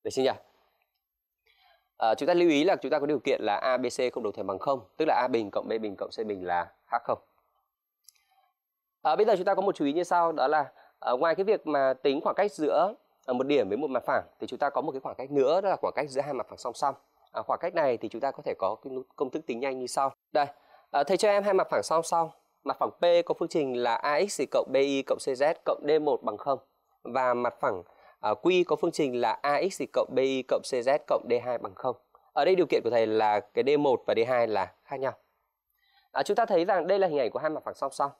Được chưa nhỉ? À, chúng ta lưu ý là chúng ta có điều kiện là ABC không đồng thời bằng 0, tức là A bình cộng B bình cộng C bình là khác không. À, bây giờ chúng ta có một chú ý như sau đó là à, ngoài cái việc mà tính khoảng cách giữa ờ, một điểm với một mặt phẳng thì chúng ta có một cái khoảng cách nữa đó là khoảng cách giữa hai mặt phẳng song song à, khoảng cách này thì chúng ta có thể có cái công thức tính nhanh như sau đây à, thầy cho em hai mặt phẳng song song mặt phẳng P có phương trình là ax cộng bi cộng cz cộng d1 bằng 0 và mặt phẳng à, Q có phương trình là ax cộng bi cộng cz cộng d2 bằng 0 ở đây điều kiện của thầy là cái d1 và d2 là khác nhau à, chúng ta thấy rằng đây là hình ảnh của hai mặt phẳng song song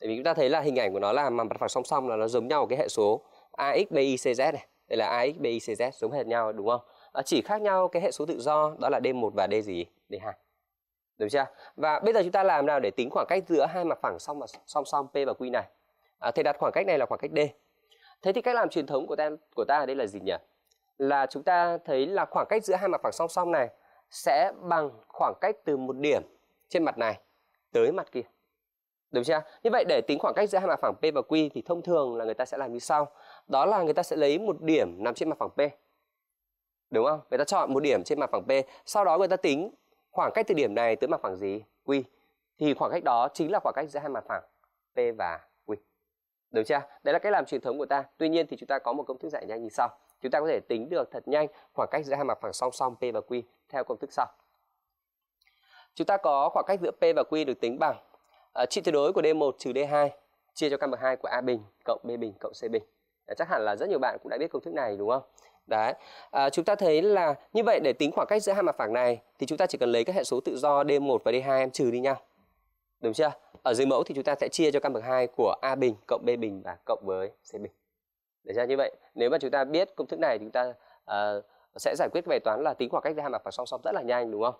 Tại vì chúng ta thấy là hình ảnh của nó là mặt phẳng song song là nó giống nhau cái hệ số AXBICZ này. Đây là AXBICZ giống hệt nhau đúng không? À, chỉ khác nhau cái hệ số tự do đó là D1 và D gì? D2. Được chưa? Và bây giờ chúng ta làm nào để tính khoảng cách giữa hai mặt phẳng song song song P và Q này? À, thầy đặt khoảng cách này là khoảng cách D. Thế thì cách làm truyền thống của ta của ta ở đây là gì nhỉ? Là chúng ta thấy là khoảng cách giữa hai mặt phẳng song song này sẽ bằng khoảng cách từ một điểm trên mặt này tới mặt kia. Đúng chưa? Như vậy để tính khoảng cách giữa hai mặt phẳng P và Q thì thông thường là người ta sẽ làm như sau. Đó là người ta sẽ lấy một điểm nằm trên mặt phẳng P. Đúng không? Người ta chọn một điểm trên mặt phẳng P, sau đó người ta tính khoảng cách từ điểm này tới mặt phẳng gì? Q. Thì khoảng cách đó chính là khoảng cách giữa hai mặt phẳng P và Q. Đúng chưa? Đấy là cách làm truyền thống của ta. Tuy nhiên thì chúng ta có một công thức giải nhanh như sau. Chúng ta có thể tính được thật nhanh khoảng cách giữa hai mặt phẳng song song P và Q theo công thức sau. Chúng ta có khoảng cách giữa P và Q được tính bằng à, ờ, trị tuyệt đối của D1 trừ D2 chia cho căn bậc 2 của A bình cộng B bình cộng C bình. À, chắc hẳn là rất nhiều bạn cũng đã biết công thức này đúng không? Đấy. À, chúng ta thấy là như vậy để tính khoảng cách giữa hai mặt phẳng này thì chúng ta chỉ cần lấy các hệ số tự do D1 và D2 em trừ đi nhau. Đúng chưa? Ở dưới mẫu thì chúng ta sẽ chia cho căn bậc 2 của A bình cộng B bình và cộng với C bình. Để ra như vậy, nếu mà chúng ta biết công thức này chúng ta uh, sẽ giải quyết bài toán là tính khoảng cách giữa hai mặt phẳng song song rất là nhanh đúng không?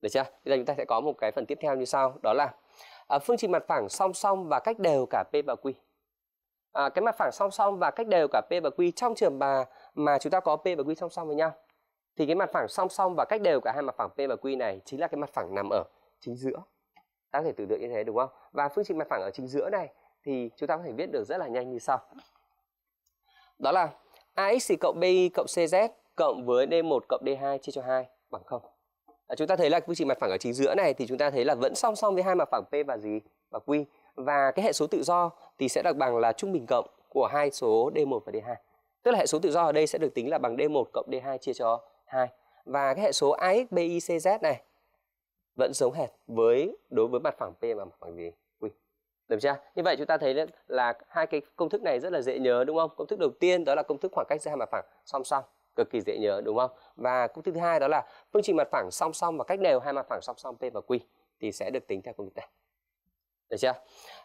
Được chưa? Bây giờ chúng ta sẽ có một cái phần tiếp theo như sau, đó là à, phương trình mặt phẳng song song và cách đều cả P và Q. À, cái mặt phẳng song song và cách đều cả P và Q trong trường mà mà chúng ta có P và Q song song với nhau thì cái mặt phẳng song song và cách đều cả hai mặt phẳng P và Q này chính là cái mặt phẳng nằm ở chính giữa. Ta có thể tưởng tượng như thế đúng không? Và phương trình mặt phẳng ở chính giữa này thì chúng ta có thể viết được rất là nhanh như sau. Đó là AX cộng BY cộng CZ cộng với D1 cộng D2 chia cho 2 bằng 0. Ờ, chúng ta thấy là quy trình mặt phẳng ở chính giữa này thì chúng ta thấy là vẫn song song với hai mặt phẳng p và gì và q và cái hệ số tự do thì sẽ được bằng là trung bình cộng của hai số d1 và d2 tức là hệ số tự do ở đây sẽ được tính là bằng d1 cộng d2 chia cho 2 và cái hệ số axbicz này vẫn giống hệt với đối với mặt phẳng p và mặt phẳng gì q được chưa như vậy chúng ta thấy là hai cái công thức này rất là dễ nhớ đúng không công thức đầu tiên đó là công thức khoảng cách giữa hai mặt phẳng song song cực kỳ dễ nhớ đúng không và công thức thứ hai đó là phương trình mặt phẳng song song và cách đều hai mặt phẳng song song p và q thì sẽ được tính theo công thức này được chưa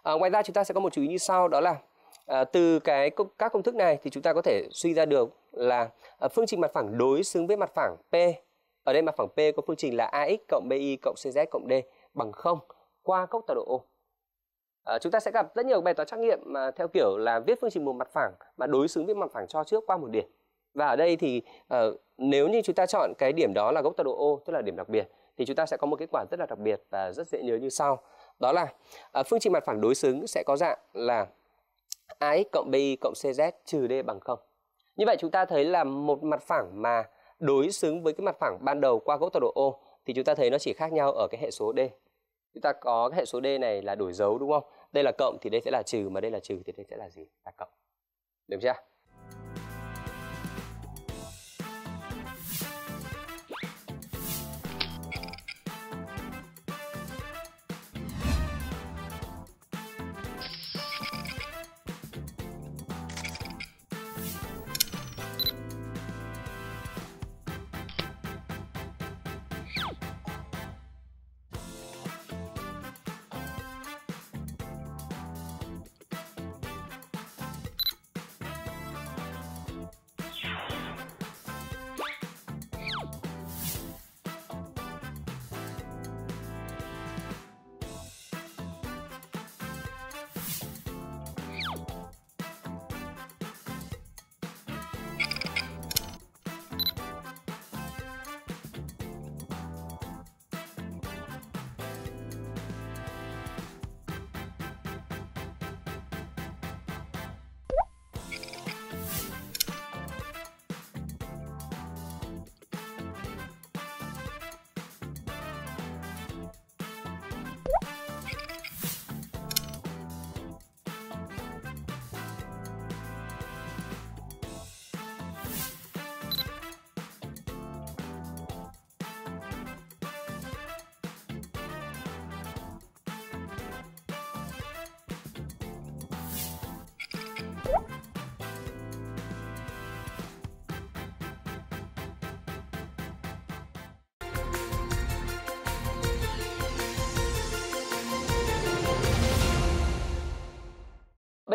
à, ngoài ra chúng ta sẽ có một chú ý như sau đó là à, từ cái các công thức này thì chúng ta có thể suy ra được là à, phương trình mặt phẳng đối xứng với mặt phẳng p ở đây mặt phẳng p có phương trình là ax cộng by cộng cz cộng d bằng 0 qua cốc tọa độ o À, chúng ta sẽ gặp rất nhiều bài toán trắc nghiệm mà theo kiểu là viết phương trình một mặt phẳng mà đối xứng với mặt phẳng cho trước qua một điểm và ở đây thì uh, nếu như chúng ta chọn cái điểm đó là gốc tọa độ O tức là điểm đặc biệt thì chúng ta sẽ có một kết quả rất là đặc biệt và rất dễ nhớ như sau đó là uh, phương trình mặt phẳng đối xứng sẽ có dạng là AX cộng BY cộng CZ trừ D bằng 0 như vậy chúng ta thấy là một mặt phẳng mà đối xứng với cái mặt phẳng ban đầu qua gốc tọa độ O thì chúng ta thấy nó chỉ khác nhau ở cái hệ số D chúng ta có cái hệ số D này là đổi dấu đúng không đây là cộng thì đây sẽ là trừ mà đây là trừ thì đây sẽ là gì là cộng được chưa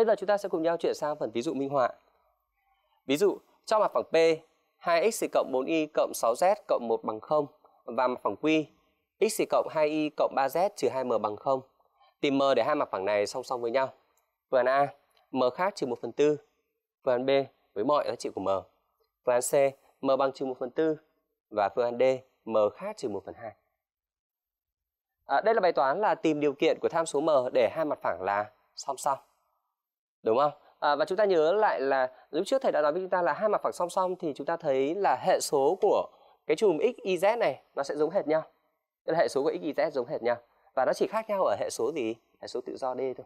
Bây giờ chúng ta sẽ cùng nhau chuyển sang phần ví dụ minh họa. Ví dụ, cho mặt phẳng P, 2x cộng 4y cộng 6z cộng 1 bằng 0 và mặt phẳng Q, x cộng 2y cộng 3z trừ 2m bằng 0. Tìm m để hai mặt phẳng này song song với nhau. Phương án A, m khác trừ 1 phần 4. Phương án B, với mọi giá trị của m. Phương án C, m bằng trừ 1 phần 4. Và phương án D, m khác trừ 1 phần 2. À, đây là bài toán là tìm điều kiện của tham số m để hai mặt phẳng là song song đúng không à, và chúng ta nhớ lại là lúc trước thầy đã nói với chúng ta là hai mặt phẳng song song thì chúng ta thấy là hệ số của cái chùm x y z này nó sẽ giống hệt nhau Tức là hệ số của x y z giống hệt nhau và nó chỉ khác nhau ở hệ số gì hệ số tự do d thôi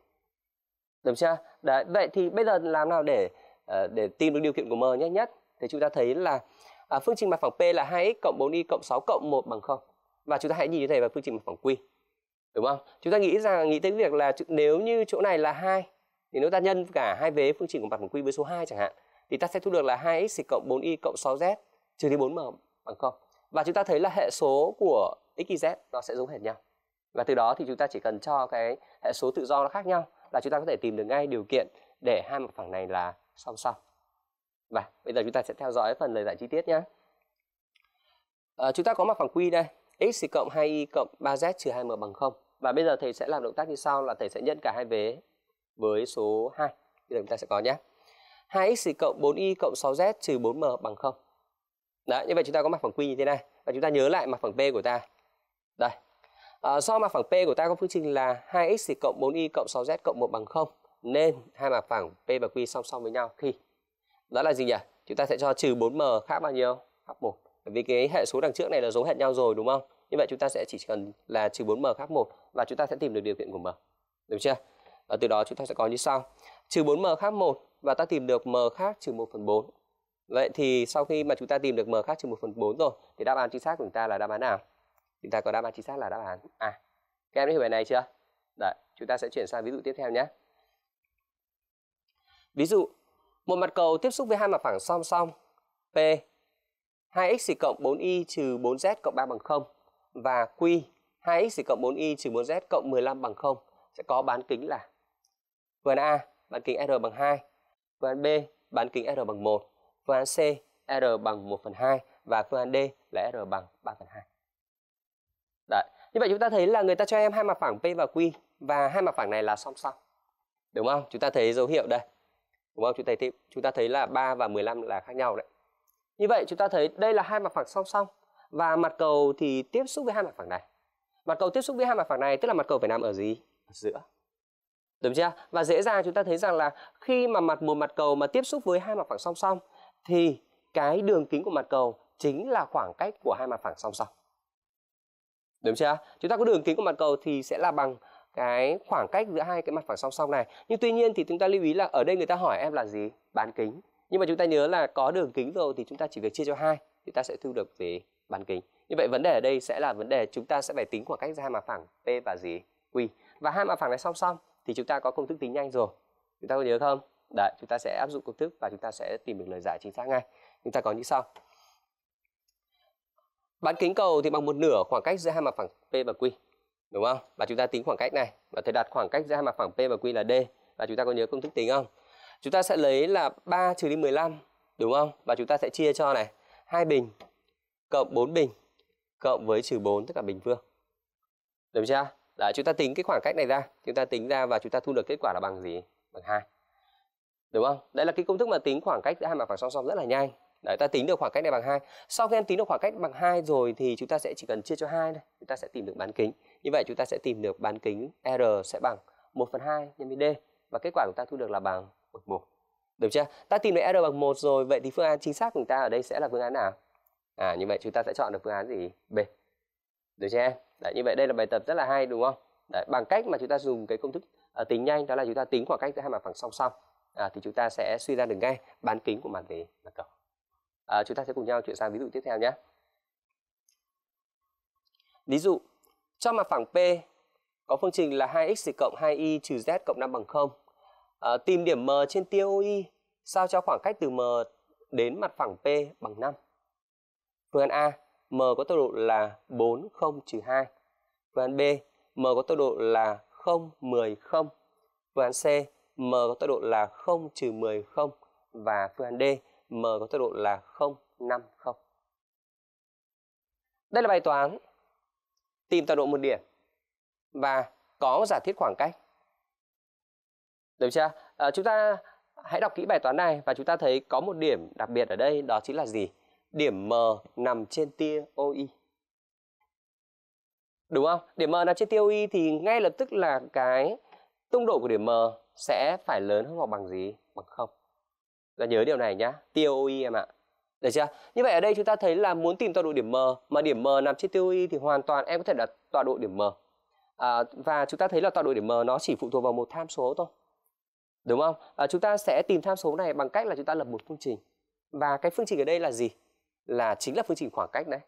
đúng chưa đấy vậy thì bây giờ làm nào để ờ, để tìm được điều kiện của m nhanh nhất thì chúng ta thấy là à, phương trình mặt phẳng p là 2x cộng 4y cộng 6 cộng 1 bằng 0 và chúng ta hãy nhìn như thế về phương trình mặt phẳng q đúng không chúng ta nghĩ rằng nghĩ tới việc là nếu như chỗ này là hai thì nếu ta nhân cả hai vế phương trình của mặt phẳng quy với số 2 chẳng hạn thì ta sẽ thu được là 2x cộng 4y cộng 6z trừ đi 4m bằng 0 và chúng ta thấy là hệ số của x y z nó sẽ giống hệt nhau và từ đó thì chúng ta chỉ cần cho cái hệ số tự do nó khác nhau là chúng ta có thể tìm được ngay điều kiện để hai mặt phẳng này là song song và bây giờ chúng ta sẽ theo dõi phần lời giải chi tiết nhé à, ờ, chúng ta có mặt phẳng quy đây x cộng 2y cộng 3z trừ 2m bằng 0 và bây giờ thầy sẽ làm động tác như sau là thầy sẽ nhân cả hai vế với số 2. Bây giờ chúng ta sẽ có nhé. 2x cộng 4y cộng 6z trừ 4m bằng 0. Đấy, như vậy chúng ta có mặt phẳng Q như thế này. Và chúng ta nhớ lại mặt phẳng P của ta. Đây. À, do mặt phẳng P của ta có phương trình là 2x cộng 4y cộng 6z cộng 1 bằng 0. Nên hai mặt phẳng P và Q song song với nhau khi đó là gì nhỉ? Chúng ta sẽ cho trừ 4m khác bao nhiêu? Khác 1. Bởi vì cái hệ số đằng trước này là giống hệt nhau rồi đúng không? Như vậy chúng ta sẽ chỉ cần là trừ 4m khác 1 và chúng ta sẽ tìm được điều kiện của m. Được chưa? và từ đó chúng ta sẽ có như sau trừ 4m khác 1 và ta tìm được m khác trừ 1 phần 4 vậy thì sau khi mà chúng ta tìm được m khác trừ 1 phần 4 rồi thì đáp án chính xác của chúng ta là đáp án nào chúng ta có đáp án chính xác là đáp án à các em hiểu bài này chưa đấy chúng ta sẽ chuyển sang ví dụ tiếp theo nhé ví dụ một mặt cầu tiếp xúc với hai mặt phẳng song song P 2x cộng 4y trừ 4z cộng 3 bằng 0 và Q 2x cộng 4y trừ 4z cộng 15 bằng 0 sẽ có bán kính là Phương án A, bán kính R bằng 2. Phương án B, bán kính R bằng 1. Phương án C, R bằng 1 phần 2. Và phương án D là R bằng 3 phần 2. Đấy. Như vậy chúng ta thấy là người ta cho em hai mặt phẳng P và Q và hai mặt phẳng này là song song. Đúng không? Chúng ta thấy dấu hiệu đây. Đúng không? Chúng ta thấy chúng ta thấy là 3 và 15 là khác nhau đấy. Như vậy chúng ta thấy đây là hai mặt phẳng song song và mặt cầu thì tiếp xúc với hai mặt phẳng này. Mặt cầu tiếp xúc với hai mặt phẳng này tức là mặt cầu phải nằm ở gì? Ở giữa đúng chưa và dễ dàng chúng ta thấy rằng là khi mà mặt một mặt cầu mà tiếp xúc với hai mặt phẳng song song thì cái đường kính của mặt cầu chính là khoảng cách của hai mặt phẳng song song đúng chưa chúng ta có đường kính của mặt cầu thì sẽ là bằng cái khoảng cách giữa hai cái mặt phẳng song song này nhưng tuy nhiên thì chúng ta lưu ý là ở đây người ta hỏi em là gì bán kính nhưng mà chúng ta nhớ là có đường kính rồi thì chúng ta chỉ việc chia cho hai thì ta sẽ thu được về bán kính như vậy vấn đề ở đây sẽ là vấn đề chúng ta sẽ phải tính khoảng cách giữa hai mặt phẳng p và gì q và hai mặt phẳng này song song thì chúng ta có công thức tính nhanh rồi chúng ta có nhớ không đấy chúng ta sẽ áp dụng công thức và chúng ta sẽ tìm được lời giải chính xác ngay chúng ta có như sau bán kính cầu thì bằng một nửa khoảng cách giữa hai mặt phẳng p và q đúng không và chúng ta tính khoảng cách này và thầy đặt khoảng cách giữa hai mặt phẳng p và q là d và chúng ta có nhớ công thức tính không chúng ta sẽ lấy là 3 trừ đi 15 đúng không và chúng ta sẽ chia cho này hai bình cộng 4 bình cộng với trừ 4 tức là bình phương được chưa Đấy, chúng ta tính cái khoảng cách này ra, chúng ta tính ra và chúng ta thu được kết quả là bằng gì? Bằng hai, Đúng không? Đây là cái công thức mà tính khoảng cách giữa hai mặt phẳng song song rất là nhanh. Đấy, ta tính được khoảng cách này bằng hai. Sau khi em tính được khoảng cách bằng hai rồi thì chúng ta sẽ chỉ cần chia cho hai thôi, chúng ta sẽ tìm được bán kính. Như vậy chúng ta sẽ tìm được bán kính R sẽ bằng 1/2 nhân với D và kết quả chúng ta thu được là bằng 1. Được chưa? Ta tìm được R bằng 1 rồi, vậy thì phương án chính xác của chúng ta ở đây sẽ là phương án nào? À như vậy chúng ta sẽ chọn được phương án gì? B. Được chưa Đấy, như vậy đây là bài tập rất là hay đúng không? Đấy, bằng cách mà chúng ta dùng cái công thức à, tính nhanh đó là chúng ta tính khoảng cách giữa hai mặt phẳng song song à, thì chúng ta sẽ suy ra được ngay bán kính của mặt về mặt cầu. À, chúng ta sẽ cùng nhau chuyển sang ví dụ tiếp theo nhé. Ví dụ cho mặt phẳng P có phương trình là 2x cộng 2y trừ z cộng 5 bằng 0. À, ờ, tìm điểm M trên tiêu Y sao cho khoảng cách từ M đến mặt phẳng P bằng 5. Phương án A m có tọa độ là 4 0 2. Phương án B, m có tọa độ là 0 10 0. Phương án C, m có tọa độ là 0 10 0 và phương án D, m có tọa độ là 0 5 0. Đây là bài toán tìm tọa độ một điểm và có giả thiết khoảng cách. Được chưa? À, chúng ta hãy đọc kỹ bài toán này và chúng ta thấy có một điểm đặc biệt ở đây đó chính là gì? điểm M nằm trên tia OI. Đúng không? Điểm M nằm trên tia OI thì ngay lập tức là cái tung độ của điểm M sẽ phải lớn hơn hoặc bằng gì? Bằng không. Là nhớ điều này nhá. Tia OI em ạ. Được chưa? Như vậy ở đây chúng ta thấy là muốn tìm tọa độ điểm M mà điểm M nằm trên tia OI thì hoàn toàn em có thể đặt tọa độ điểm M. À, và chúng ta thấy là tọa độ điểm M nó chỉ phụ thuộc vào một tham số thôi. Đúng không? À, chúng ta sẽ tìm tham số này bằng cách là chúng ta lập một phương trình. Và cái phương trình ở đây là gì? là chính là phương trình khoảng cách đấy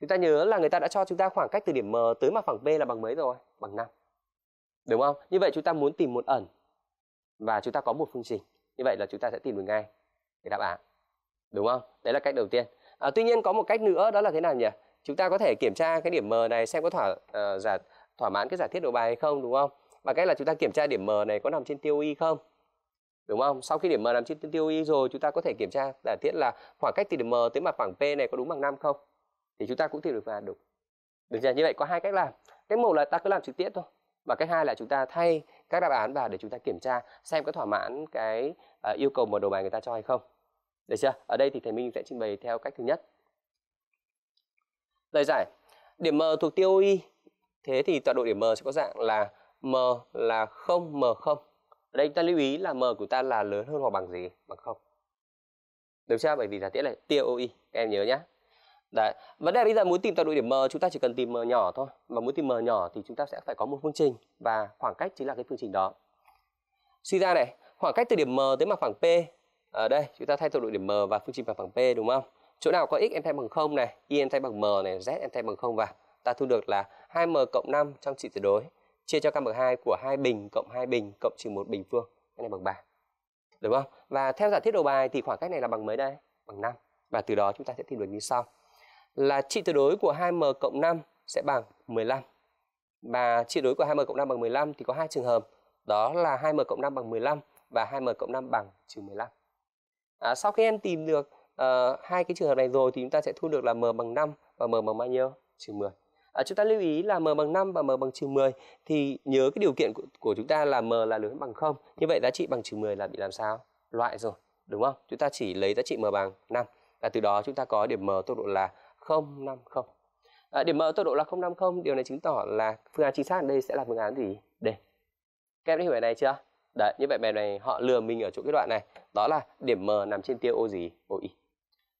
chúng ta nhớ là người ta đã cho chúng ta khoảng cách từ điểm m tới mặt phẳng b là bằng mấy rồi bằng 5 đúng không như vậy chúng ta muốn tìm một ẩn và chúng ta có một phương trình như vậy là chúng ta sẽ tìm được ngay cái đáp án đúng không đấy là cách đầu tiên à, tuy nhiên có một cách nữa đó là thế nào nhỉ chúng ta có thể kiểm tra cái điểm m này xem có thỏa uh, giả thỏa mãn cái giả thiết đồ bài hay không đúng không bằng cách là chúng ta kiểm tra điểm m này có nằm trên tiêu y không đúng không sau khi điểm m nằm trên tiêu y rồi chúng ta có thể kiểm tra giả thiết là khoảng cách từ điểm m tới mặt phẳng p này có đúng bằng năm không thì chúng ta cũng tìm được là đúng được chưa như vậy có hai cách làm cách một là ta cứ làm trực tiếp thôi và cách hai là chúng ta thay các đáp án vào để chúng ta kiểm tra xem có thỏa mãn cái uh, yêu cầu mở đầu bài người ta cho hay không được chưa ở đây thì thầy minh sẽ trình bày theo cách thứ nhất lời giải điểm m thuộc tiêu y thế thì tọa độ điểm m sẽ có dạng là m là 0 m 0 ở đây chúng ta lưu ý là m của ta là lớn hơn hoặc bằng gì bằng không được chưa bởi vì giả tiết này tia oi các em nhớ nhá. Đấy. Vấn đề bây giờ muốn tìm tọa độ điểm M chúng ta chỉ cần tìm M nhỏ thôi. Mà muốn tìm M nhỏ thì chúng ta sẽ phải có một phương trình và khoảng cách chính là cái phương trình đó. Suy ra này, khoảng cách từ điểm M tới mặt phẳng P. Ở đây chúng ta thay tọa độ điểm M và phương trình mặt phẳng P đúng không? Chỗ nào có x em thay bằng không này, y em thay bằng M này, z em thay bằng không và ta thu được là 2m cộng 5 trong trị tuyệt đối chia cho căn bậc 2 của hai bình cộng hai bình cộng trừ một bình phương cái này bằng 3 đúng không và theo giả thiết đầu bài thì khoảng cách này là bằng mấy đây bằng 5 và từ đó chúng ta sẽ tìm được như sau là trị tuyệt đối của 2m cộng 5 sẽ bằng 15 và trị đối của 2m cộng 5 bằng 15 thì có hai trường hợp đó là 2m cộng 5 bằng 15 và 2m cộng 5 bằng trừ 15 à, sau khi em tìm được uh, hai cái trường hợp này rồi thì chúng ta sẽ thu được là m bằng 5 và m bằng bao nhiêu trừ 10 à, chúng ta lưu ý là m bằng 5 và m bằng trừ 10 thì nhớ cái điều kiện của, của chúng ta là m là lớn bằng không như vậy giá trị bằng trừ 10 là bị làm sao loại rồi đúng không chúng ta chỉ lấy giá trị m bằng 5 và từ đó chúng ta có điểm m tốc độ là 050 à, điểm m tốc độ là 050 điều này chứng tỏ là phương án chính xác ở đây sẽ là phương án gì D các em đã hiểu bài này chưa đấy như vậy bài này họ lừa mình ở chỗ cái đoạn này đó là điểm m nằm trên tiêu ô gì ô y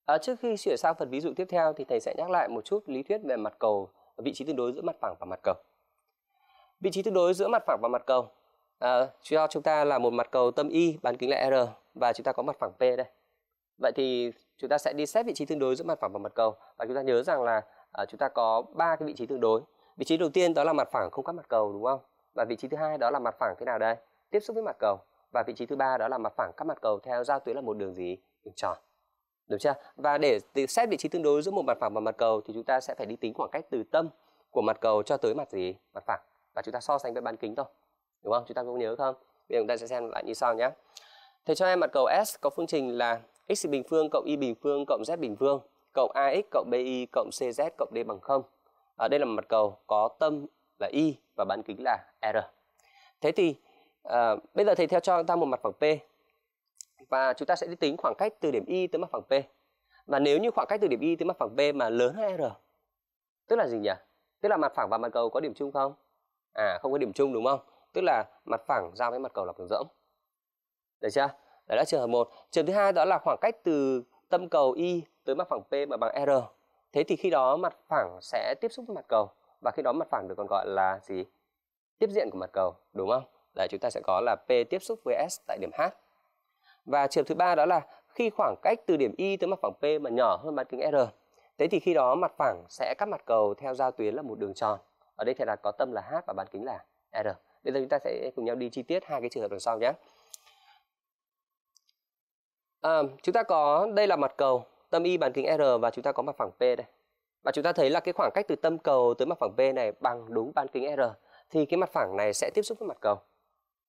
À, trước khi chuyển sang phần ví dụ tiếp theo thì thầy sẽ nhắc lại một chút lý thuyết về mặt cầu vị trí tương đối giữa mặt phẳng và mặt cầu vị trí tương đối giữa mặt phẳng và mặt cầu à, cho chúng ta là một mặt cầu tâm y bán kính là r và chúng ta có mặt phẳng p đây vậy thì chúng ta sẽ đi xét vị trí tương đối giữa mặt phẳng và mặt cầu và chúng ta nhớ rằng là à, chúng ta có ba cái vị trí tương đối vị trí đầu tiên đó là mặt phẳng không cắt mặt cầu đúng không và vị trí thứ hai đó là mặt phẳng thế nào đây tiếp xúc với mặt cầu và vị trí thứ ba đó là mặt phẳng cắt mặt cầu theo giao tuyến là một đường gì đường tròn được chưa? Và để xét vị trí tương đối giữa một mặt phẳng và mặt cầu thì chúng ta sẽ phải đi tính khoảng cách từ tâm của mặt cầu cho tới mặt gì? Mặt phẳng. Và chúng ta so sánh với bán kính thôi. Đúng không? Chúng ta có nhớ không? Bây giờ chúng ta sẽ xem lại như sau nhé. Thầy cho em mặt cầu S có phương trình là x bình phương cộng y bình phương cộng z bình phương cộng ax cộng bi cộng cz cộng d bằng không Ở đây là mặt cầu có tâm là y và bán kính là r. Thế thì à, bây giờ thầy theo cho chúng ta một mặt phẳng P và chúng ta sẽ đi tính khoảng cách từ điểm Y tới mặt phẳng P. Và nếu như khoảng cách từ điểm Y tới mặt phẳng P mà lớn hơn R, tức là gì nhỉ? Tức là mặt phẳng và mặt cầu có điểm chung không? À, không có điểm chung đúng không? Tức là mặt phẳng giao với mặt cầu là bằng rỗng. Được chưa? Đấy là trường hợp 1. Trường thứ hai đó là khoảng cách từ tâm cầu Y tới mặt phẳng P mà bằng R. Thế thì khi đó mặt phẳng sẽ tiếp xúc với mặt cầu và khi đó mặt phẳng được còn gọi là gì? Tiếp diện của mặt cầu, đúng không? Đấy chúng ta sẽ có là P tiếp xúc với S tại điểm H và trường hợp thứ ba đó là khi khoảng cách từ điểm Y tới mặt phẳng P mà nhỏ hơn bán kính R thế thì khi đó mặt phẳng sẽ cắt mặt cầu theo giao tuyến là một đường tròn ở đây thầy là có tâm là H và bán kính là R bây giờ chúng ta sẽ cùng nhau đi chi tiết hai cái trường hợp đằng sau nhé à, chúng ta có đây là mặt cầu tâm y bán kính r và chúng ta có mặt phẳng p đây và chúng ta thấy là cái khoảng cách từ tâm cầu tới mặt phẳng p này bằng đúng bán kính r thì cái mặt phẳng này sẽ tiếp xúc với mặt cầu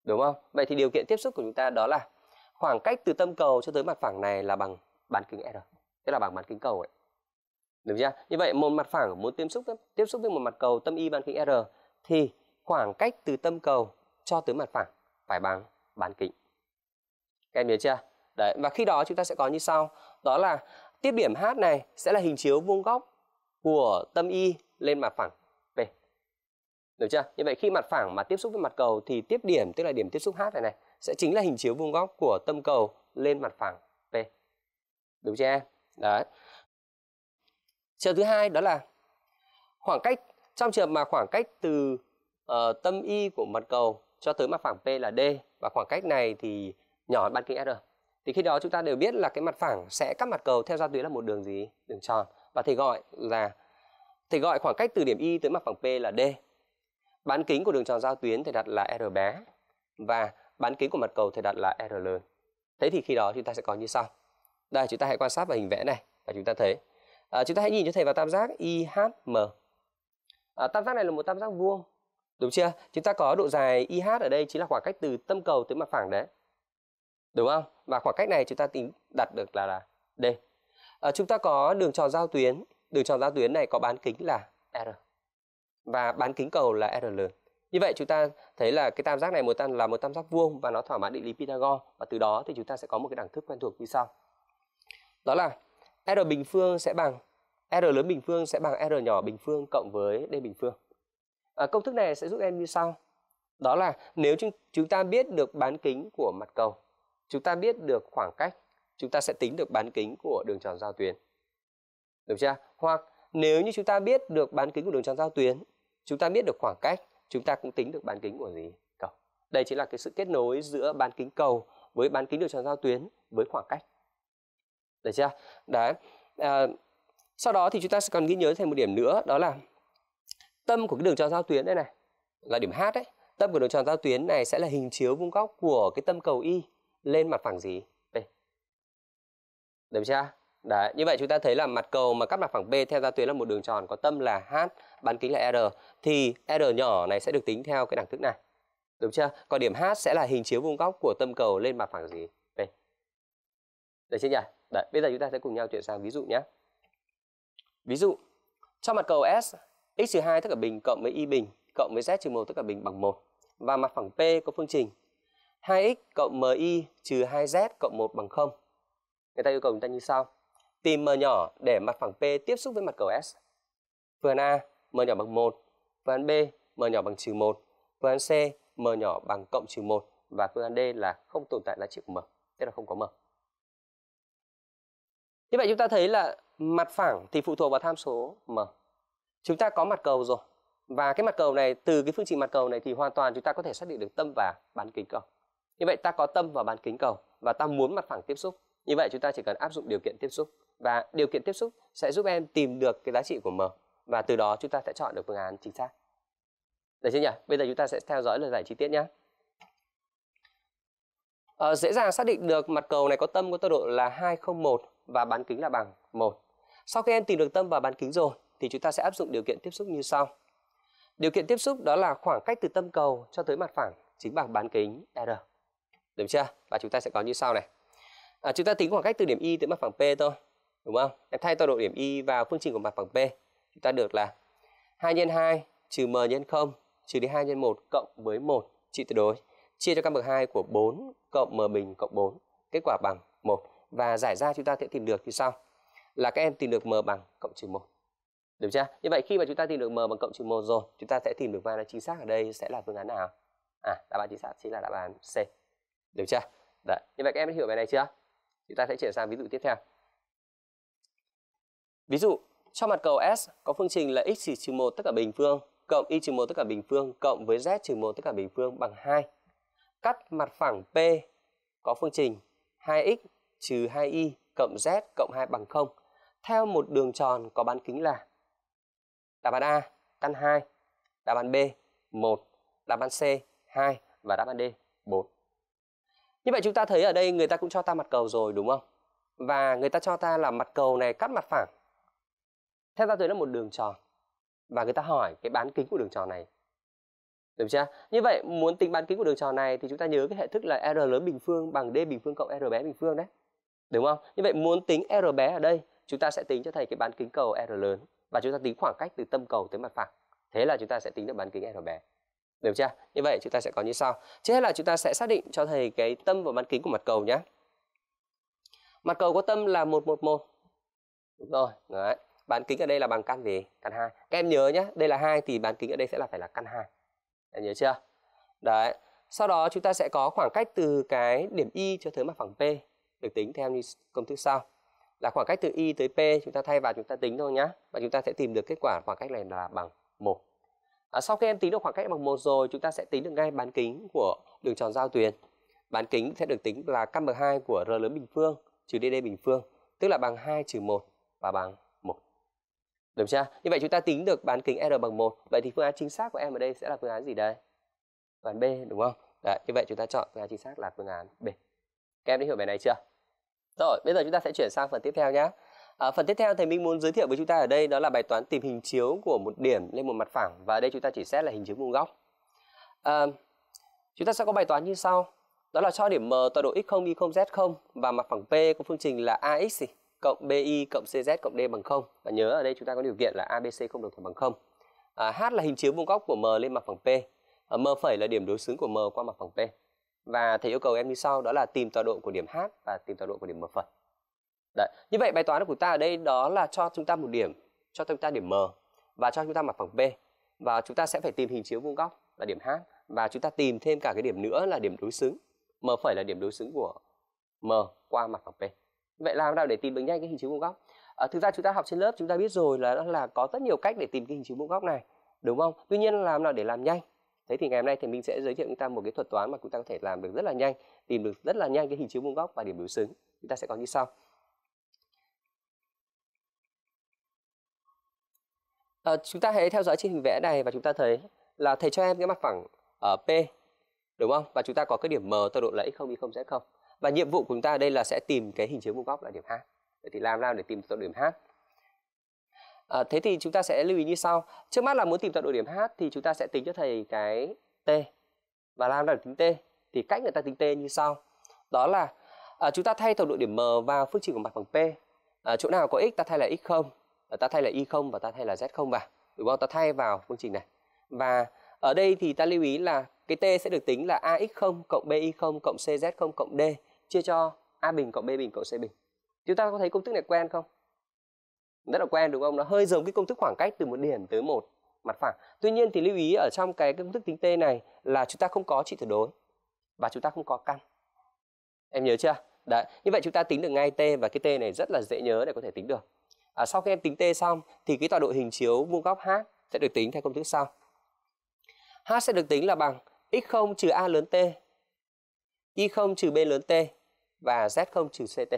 đúng không vậy thì điều kiện tiếp xúc của chúng ta đó là khoảng cách từ tâm cầu cho tới mặt phẳng này là bằng bán kính r tức là bằng bán kính cầu ấy được chưa như vậy một mặt phẳng muốn tiếp xúc tiếp xúc với một mặt cầu tâm y bán kính r thì khoảng cách từ tâm cầu cho tới mặt phẳng phải bằng bán kính các em nhớ chưa đấy và khi đó chúng ta sẽ có như sau đó là tiếp điểm h này sẽ là hình chiếu vuông góc của tâm y lên mặt phẳng p được chưa như vậy khi mặt phẳng mà tiếp xúc với mặt cầu thì tiếp điểm tức là điểm tiếp xúc h này này sẽ chính là hình chiếu vuông góc của tâm cầu lên mặt phẳng P. Đúng chưa Đấy. Trường thứ hai đó là khoảng cách trong trường mà khoảng cách từ uh, tâm y của mặt cầu cho tới mặt phẳng P là D và khoảng cách này thì nhỏ hơn bán kính R. Thì khi đó chúng ta đều biết là cái mặt phẳng sẽ cắt mặt cầu theo giao tuyến là một đường gì? Đường tròn. Và thầy gọi là thầy gọi khoảng cách từ điểm Y tới mặt phẳng P là D. Bán kính của đường tròn giao tuyến thì đặt là R bé và bán kính của mặt cầu thì đặt là R lớn. Thế thì khi đó chúng ta sẽ có như sau. Đây chúng ta hãy quan sát vào hình vẽ này và chúng ta thấy à, chúng ta hãy nhìn cho thầy vào tam giác IHM. À, tam giác này là một tam giác vuông. Đúng chưa? Chúng ta có độ dài IH ở đây chính là khoảng cách từ tâm cầu tới mặt phẳng đấy. Đúng không? Và khoảng cách này chúng ta tính đặt được là là D. À, chúng ta có đường tròn giao tuyến, đường tròn giao tuyến này có bán kính là R. Và bán kính cầu là R lớn. Như vậy chúng ta thấy là cái tam giác này một tam là một tam giác vuông và nó thỏa mãn định lý Pythagore và từ đó thì chúng ta sẽ có một cái đẳng thức quen thuộc như sau. Đó là r bình phương sẽ bằng r lớn bình phương sẽ bằng r nhỏ bình phương cộng với d bình phương. À, công thức này sẽ giúp em như sau. Đó là nếu chúng ta biết được bán kính của mặt cầu, chúng ta biết được khoảng cách, chúng ta sẽ tính được bán kính của đường tròn giao tuyến. Được chưa? Hoặc nếu như chúng ta biết được bán kính của đường tròn giao tuyến, chúng ta biết được khoảng cách chúng ta cũng tính được bán kính của gì cầu đây chính là cái sự kết nối giữa bán kính cầu với bán kính điều tròn giao tuyến với khoảng cách được chưa đấy à, sau đó thì chúng ta sẽ còn ghi nhớ thêm một điểm nữa đó là tâm của cái đường tròn giao tuyến đây này là điểm h đấy tâm của đường tròn giao tuyến này sẽ là hình chiếu vuông góc của cái tâm cầu y lên mặt phẳng gì đây được chưa Đấy, như vậy chúng ta thấy là mặt cầu mà cắt mặt phẳng B theo gia tuyến là một đường tròn có tâm là H, bán kính là R thì R nhỏ này sẽ được tính theo cái đẳng thức này. Đúng chưa? Còn điểm H sẽ là hình chiếu vuông góc của tâm cầu lên mặt phẳng gì? B. Được chưa nhỉ? Đấy, bây giờ chúng ta sẽ cùng nhau chuyển sang ví dụ nhé. Ví dụ, cho mặt cầu S, x 2 tất cả bình cộng với y bình cộng với z trừ 1 tất cả bình bằng 1 và mặt phẳng P có phương trình 2x cộng mi trừ 2z cộng 1 bằng 0. Người ta yêu cầu chúng ta như sau tìm m nhỏ để mặt phẳng P tiếp xúc với mặt cầu S. Phương án A, m nhỏ bằng 1, phương án B, m nhỏ bằng trừ 1, phương án C, m nhỏ bằng cộng trừ 1 và phương án D là không tồn tại giá trị của m, tức là không có m. Như vậy chúng ta thấy là mặt phẳng thì phụ thuộc vào tham số m. Chúng ta có mặt cầu rồi. Và cái mặt cầu này từ cái phương trình mặt cầu này thì hoàn toàn chúng ta có thể xác định được tâm và bán kính cầu. Như vậy ta có tâm và bán kính cầu và ta muốn mặt phẳng tiếp xúc. Như vậy chúng ta chỉ cần áp dụng điều kiện tiếp xúc và điều kiện tiếp xúc sẽ giúp em tìm được cái giá trị của M và từ đó chúng ta sẽ chọn được phương án chính xác. Được chưa nhỉ? Bây giờ chúng ta sẽ theo dõi lời giải chi tiết nhé. À, ờ, dễ dàng xác định được mặt cầu này có tâm có tọa độ là 201 và bán kính là bằng 1. Sau khi em tìm được tâm và bán kính rồi thì chúng ta sẽ áp dụng điều kiện tiếp xúc như sau. Điều kiện tiếp xúc đó là khoảng cách từ tâm cầu cho tới mặt phẳng chính bằng bán kính R. Được chưa? Và chúng ta sẽ có như sau này. À, chúng ta tính khoảng cách từ điểm Y tới mặt phẳng P thôi đúng không? Em thay tọa độ điểm Y vào phương trình của mặt bằng P. Chúng ta được là 2 nhân 2 trừ M nhân 0 trừ đi 2 nhân 1 cộng với 1 trị tuyệt đối chia cho căn bậc 2 của 4 cộng M bình cộng 4 kết quả bằng 1 và giải ra chúng ta sẽ tìm được như sau là các em tìm được M bằng cộng trừ 1 được chưa? Như vậy khi mà chúng ta tìm được M bằng cộng trừ 1 rồi chúng ta sẽ tìm được van chính xác ở đây sẽ là phương án nào? À đáp án chính xác chính là đáp án C được chưa? Đấy. Như vậy các em đã hiểu bài này chưa? Chúng ta sẽ chuyển sang ví dụ tiếp theo Ví dụ, cho mặt cầu S có phương trình là x trừ 1 tất cả bình phương cộng y trừ 1 tất cả bình phương cộng với z trừ 1 tất cả bình phương bằng 2. Cắt mặt phẳng P có phương trình 2x trừ 2y cộng z cộng 2 bằng 0 theo một đường tròn có bán kính là đáp án A căn 2, đáp án B 1, đáp án C 2 và đáp án D 4. Như vậy chúng ta thấy ở đây người ta cũng cho ta mặt cầu rồi đúng không? Và người ta cho ta là mặt cầu này cắt mặt phẳng theo giao tuyến là một đường tròn và người ta hỏi cái bán kính của đường tròn này được chưa như vậy muốn tính bán kính của đường tròn này thì chúng ta nhớ cái hệ thức là r lớn bình phương bằng d bình phương cộng r bé bình phương đấy đúng không như vậy muốn tính r bé ở đây chúng ta sẽ tính cho thầy cái bán kính cầu r lớn và chúng ta tính khoảng cách từ tâm cầu tới mặt phẳng thế là chúng ta sẽ tính được bán kính r bé được chưa như vậy chúng ta sẽ có như sau trước hết là chúng ta sẽ xác định cho thầy cái tâm và bán kính của mặt cầu nhé mặt cầu có tâm là một một một rồi đấy bán kính ở đây là bằng căn gì căn hai các em nhớ nhé đây là hai thì bán kính ở đây sẽ là phải là căn hai em nhớ chưa đấy sau đó chúng ta sẽ có khoảng cách từ cái điểm y cho tới mặt phẳng p được tính theo như công thức sau là khoảng cách từ y tới p chúng ta thay vào chúng ta tính thôi nhá và chúng ta sẽ tìm được kết quả khoảng cách này là bằng một à, sau khi em tính được khoảng cách bằng một rồi chúng ta sẽ tính được ngay bán kính của đường tròn giao tuyến bán kính sẽ được tính là căn bậc hai của r lớn bình phương trừ dd bình phương tức là bằng 2 trừ 1 và bằng được chưa? Như vậy chúng ta tính được bán kính R bằng 1. Vậy thì phương án chính xác của em ở đây sẽ là phương án gì đây? Phương án B đúng không? Đấy, như vậy chúng ta chọn phương án chính xác là phương án B. Các em đã hiểu bài này chưa? Rồi, bây giờ chúng ta sẽ chuyển sang phần tiếp theo nhé. À, phần tiếp theo thầy Minh muốn giới thiệu với chúng ta ở đây đó là bài toán tìm hình chiếu của một điểm lên một mặt phẳng và ở đây chúng ta chỉ xét là hình chiếu vuông góc. À, chúng ta sẽ có bài toán như sau. Đó là cho điểm M tọa độ x0 y0 z0 và mặt phẳng P có phương trình là ax gì? cộng BI cộng CZ cộng D bằng 0 và nhớ ở đây chúng ta có điều kiện là ABC không đồng thập bằng 0. À, H là hình chiếu vuông góc của M lên mặt phẳng P. À, M phẩy là điểm đối xứng của M qua mặt phẳng P. Và thầy yêu cầu em như sau đó là tìm tọa độ của điểm H và tìm tọa độ của điểm M phẩy. Đấy. Như vậy bài toán của ta ở đây đó là cho chúng ta một điểm, cho chúng ta điểm M và cho chúng ta mặt phẳng P. Và chúng ta sẽ phải tìm hình chiếu vuông góc là điểm H và chúng ta tìm thêm cả cái điểm nữa là điểm đối xứng. M phẩy là điểm đối xứng của M qua mặt phẳng P vậy làm nào để tìm được nhanh cái hình chiếu vuông góc à, thực ra chúng ta học trên lớp chúng ta biết rồi là là có rất nhiều cách để tìm cái hình chiếu vuông góc này đúng không tuy nhiên làm nào để làm nhanh thế thì ngày hôm nay thì mình sẽ giới thiệu chúng ta một cái thuật toán mà chúng ta có thể làm được rất là nhanh tìm được rất là nhanh cái hình chiếu vuông góc và điểm đối xứng chúng ta sẽ có như sau à, chúng ta hãy theo dõi trên hình vẽ này và chúng ta thấy là thầy cho em cái mặt phẳng ở ờ, p đúng không và chúng ta có cái điểm m tọa độ là x0 y0 z0 và nhiệm vụ của chúng ta ở đây là sẽ tìm cái hình chiếu vuông góc là điểm h vậy thì làm nào để tìm tọa độ điểm h à, thế thì chúng ta sẽ lưu ý như sau trước mắt là muốn tìm tọa độ điểm h thì chúng ta sẽ tính cho thầy cái t và làm nào để tính t thì cách người ta tính t như sau đó là à, chúng ta thay tọa độ điểm m vào phương trình của mặt bằng p à, chỗ nào có x ta thay là x không ta thay là y không và ta thay là z không vào đúng không ta thay vào phương trình này và ở đây thì ta lưu ý là cái t sẽ được tính là ax0 cộng bi0 cộng cz0 cộng d chia cho a bình cộng b bình cộng c bình chúng ta có thấy công thức này quen không rất là quen đúng không nó hơi giống cái công thức khoảng cách từ một điểm tới một mặt phẳng tuy nhiên thì lưu ý ở trong cái công thức tính t này là chúng ta không có trị tuyệt đối và chúng ta không có căn em nhớ chưa đấy như vậy chúng ta tính được ngay t và cái t này rất là dễ nhớ để có thể tính được à, sau khi em tính t xong thì cái tọa độ hình chiếu vuông góc h sẽ được tính theo công thức sau h sẽ được tính là bằng x0 trừ a lớn t y0 trừ b lớn t và Z0 trừ CT.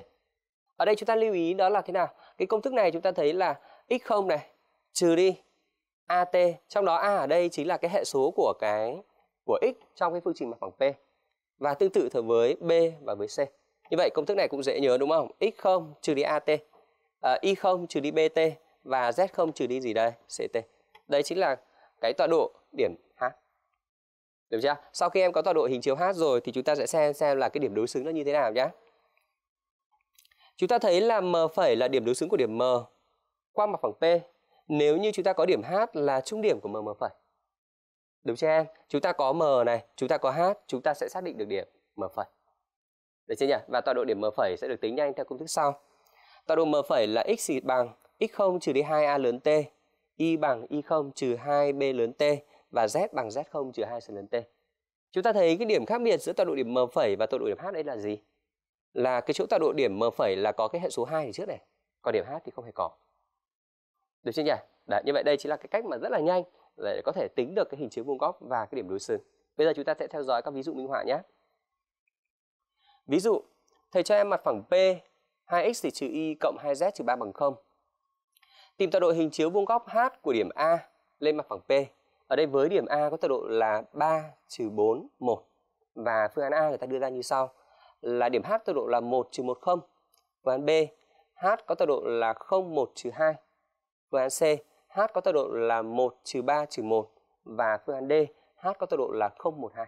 Ở đây chúng ta lưu ý đó là thế nào? Cái công thức này chúng ta thấy là x0 này trừ đi AT, trong đó A ở đây chính là cái hệ số của cái của x trong cái phương trình mặt phẳng P. Và tương tự thừa với B và với C. Như vậy công thức này cũng dễ nhớ đúng không? x0 trừ đi AT, ờ, y0 trừ đi BT và z0 trừ đi gì đây? CT. Đây chính là cái tọa độ điểm được chưa? Sau khi em có tọa độ hình chiếu H rồi thì chúng ta sẽ xem xem là cái điểm đối xứng nó như thế nào nhé. Chúng ta thấy là M' là điểm đối xứng của điểm M qua mặt phẳng P. Nếu như chúng ta có điểm H là trung điểm của M M' phẩy. Đúng chưa em? Chúng ta có M này, chúng ta có H, chúng ta sẽ xác định được điểm M phẩy. Được chưa nhỉ? Và tọa độ điểm M sẽ được tính nhanh theo công thức sau. Tọa độ M là x bằng x0 trừ đi 2a lớn t, y bằng y0 trừ 2b lớn t và z bằng z0 trừ 2 sn t. Chúng ta thấy cái điểm khác biệt giữa tọa độ điểm m phẩy và tọa độ điểm h đấy là gì? Là cái chỗ tọa độ điểm m phẩy là có cái hệ số 2 ở trước này, còn điểm h thì không hề có. Được chưa nhỉ? Đấy, như vậy đây chính là cái cách mà rất là nhanh để có thể tính được cái hình chiếu vuông góc và cái điểm đối xứng. Bây giờ chúng ta sẽ theo dõi các ví dụ minh họa nhé. Ví dụ, thầy cho em mặt phẳng P 2x thì trừ y cộng 2z trừ 3 bằng 0. Tìm tọa độ hình chiếu vuông góc h của điểm A lên mặt phẳng P. Ở đây với điểm A có tọa độ là 3 trừ 4, 1 và phương án A người ta đưa ra như sau là điểm H tọa độ là 1 trừ 1, 0. Phương án B, H có tọa độ là 0, 1 trừ 2. Phương án C, H có tọa độ là 1 trừ 3 trừ 1 và phương án D, H có tọa độ là 0, 1, 2.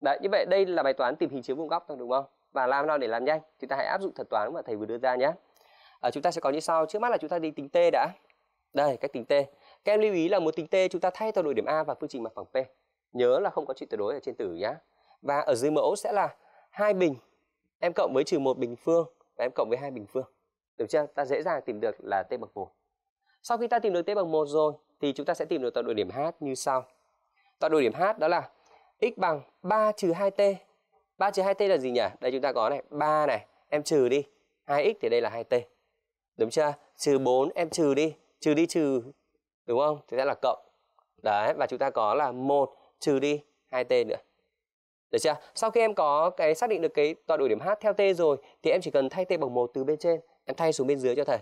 Đấy, như vậy đây là bài toán tìm hình chiếu vuông góc thôi đúng không? Và làm nào để làm nhanh? Chúng ta hãy áp dụng thuật toán mà thầy vừa đưa ra nhé. À, chúng ta sẽ có như sau, trước mắt là chúng ta đi tính T đã. Đây, cách tính T các em lưu ý là muốn tính t chúng ta thay theo đổi điểm a và phương trình mặt phẳng p. Nhớ là không có chuyện tuyệt đối ở trên tử nhá. Và ở dưới mẫu sẽ là hai bình em cộng với trừ một bình phương và em cộng với hai bình phương. Được chưa? Ta dễ dàng tìm được là t bằng 1. Sau khi ta tìm được t bằng 1 rồi thì chúng ta sẽ tìm được tọa độ điểm h như sau. Tọa độ điểm h đó là x bằng 3 trừ 2t. 3 trừ 2t là gì nhỉ? Đây chúng ta có này, 3 này, em trừ đi. 2x thì đây là 2t. Đúng chưa? Trừ 4 em trừ đi, trừ đi trừ đúng không thì sẽ là cộng đấy và chúng ta có là một trừ đi 2t nữa được chưa sau khi em có cái xác định được cái tọa độ điểm h theo t rồi thì em chỉ cần thay t bằng một từ bên trên em thay xuống bên dưới cho thầy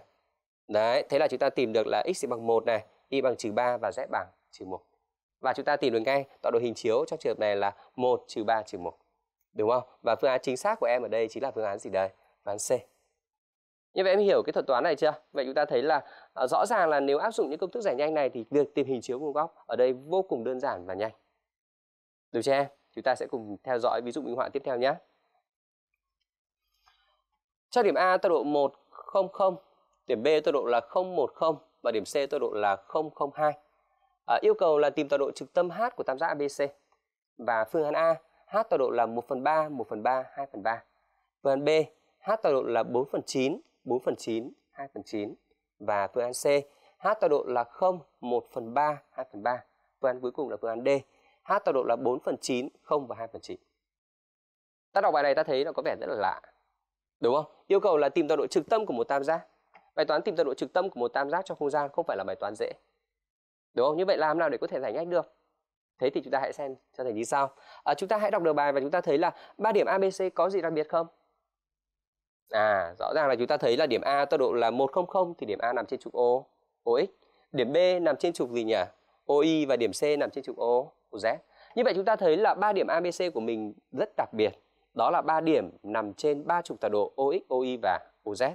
đấy thế là chúng ta tìm được là x bằng một này y bằng trừ ba và z bằng trừ một và chúng ta tìm được ngay tọa độ hình chiếu trong trường hợp này là một trừ ba trừ một đúng không và phương án chính xác của em ở đây chính là phương án gì đây phương án c như vậy em hiểu cái thuật toán này chưa? Vậy chúng ta thấy là à, rõ ràng là nếu áp dụng những công thức giải nhanh này thì việc tìm hình chiếu vuông góc ở đây vô cùng đơn giản và nhanh. Được chưa em? Chúng ta sẽ cùng theo dõi ví dụ minh họa tiếp theo nhé. Cho điểm A tọa độ 100, điểm B tọa độ là 010 và điểm C tọa độ là 002. À, yêu cầu là tìm tọa độ trực tâm H của tam giác ABC và phương án A H tọa độ là 1 phần 3, 1 phần 3, 2 phần 3. Phương án B H tọa độ là 4 phần 9, 4 phần 9, 2 phần 9 và phương án C. H tọa độ là 0, 1 phần 3, 2 phần 3. Phương án cuối cùng là phương án D. H tọa độ là 4 phần 9, 0 và 2 phần 9. Ta đọc bài này ta thấy nó có vẻ rất là lạ. Đúng không? Yêu cầu là tìm tọa độ trực tâm của một tam giác. Bài toán tìm tọa độ trực tâm của một tam giác trong không gian không phải là bài toán dễ. Đúng không? Như vậy làm nào để có thể giải nhanh được? Thế thì chúng ta hãy xem cho thầy như sau. À, chúng ta hãy đọc được bài và chúng ta thấy là ba điểm ABC có gì đặc biệt không? À, rõ ràng là chúng ta thấy là điểm A tọa độ là 100 thì điểm A nằm trên trục O, OX. Điểm B nằm trên trục gì nhỉ? OY và điểm C nằm trên trục O, OZ. Như vậy chúng ta thấy là ba điểm ABC của mình rất đặc biệt. Đó là ba điểm nằm trên ba trục tọa độ OX, OY và OZ.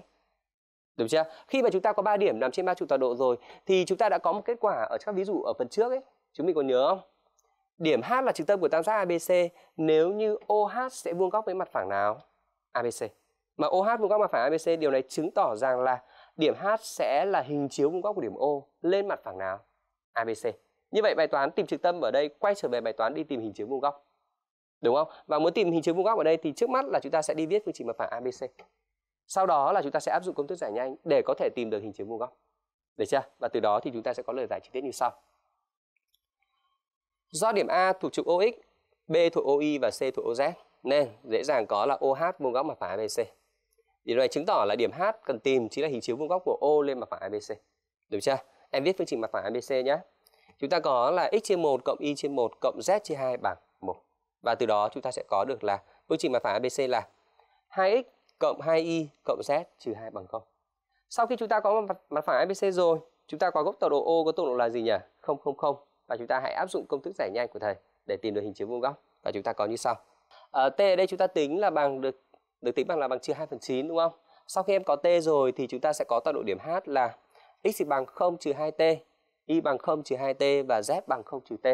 Đúng chưa? Khi mà chúng ta có ba điểm nằm trên ba trục tọa độ rồi thì chúng ta đã có một kết quả ở các ví dụ ở phần trước ấy. Chúng mình còn nhớ không? Điểm H là trực tâm của tam giác ABC, nếu như OH sẽ vuông góc với mặt phẳng nào? ABC mà OH vuông góc mặt phẳng ABC điều này chứng tỏ rằng là điểm H sẽ là hình chiếu vuông góc của điểm O lên mặt phẳng nào? ABC. Như vậy bài toán tìm trực tâm ở đây quay trở về bài toán đi tìm hình chiếu vuông góc. Đúng không? Và muốn tìm hình chiếu vuông góc ở đây thì trước mắt là chúng ta sẽ đi viết phương trình mặt phẳng ABC. Sau đó là chúng ta sẽ áp dụng công thức giải nhanh để có thể tìm được hình chiếu vuông góc. Được chưa? Và từ đó thì chúng ta sẽ có lời giải chi tiết như sau. Do điểm A thuộc trục OX, B thuộc OY và C thuộc OZ nên dễ dàng có là OH vuông góc mặt phẳng ABC. Điều này chứng tỏ là điểm H cần tìm chính là hình chiếu vuông góc của O lên mặt phẳng ABC. Được chưa? Em viết phương trình mặt phẳng ABC nhé. Chúng ta có là x trên 1 cộng y trên 1 cộng z trên 2 bằng 1. Và từ đó chúng ta sẽ có được là phương trình mặt phẳng ABC là 2x cộng 2y cộng z trừ 2 bằng 0. Sau khi chúng ta có mặt, mặt phẳng ABC rồi, chúng ta có gốc tọa độ O có tọa độ là gì nhỉ? 0 0 0 và chúng ta hãy áp dụng công thức giải nhanh của thầy để tìm được hình chiếu vuông góc và chúng ta có như sau. Ở ờ, t ở đây chúng ta tính là bằng được được tính bằng là bằng trừ 2 phần 9 đúng không? Sau khi em có t rồi thì chúng ta sẽ có tọa độ điểm h là x bằng 0 trừ 2t, y bằng 0 trừ 2t và z bằng 0 trừ t.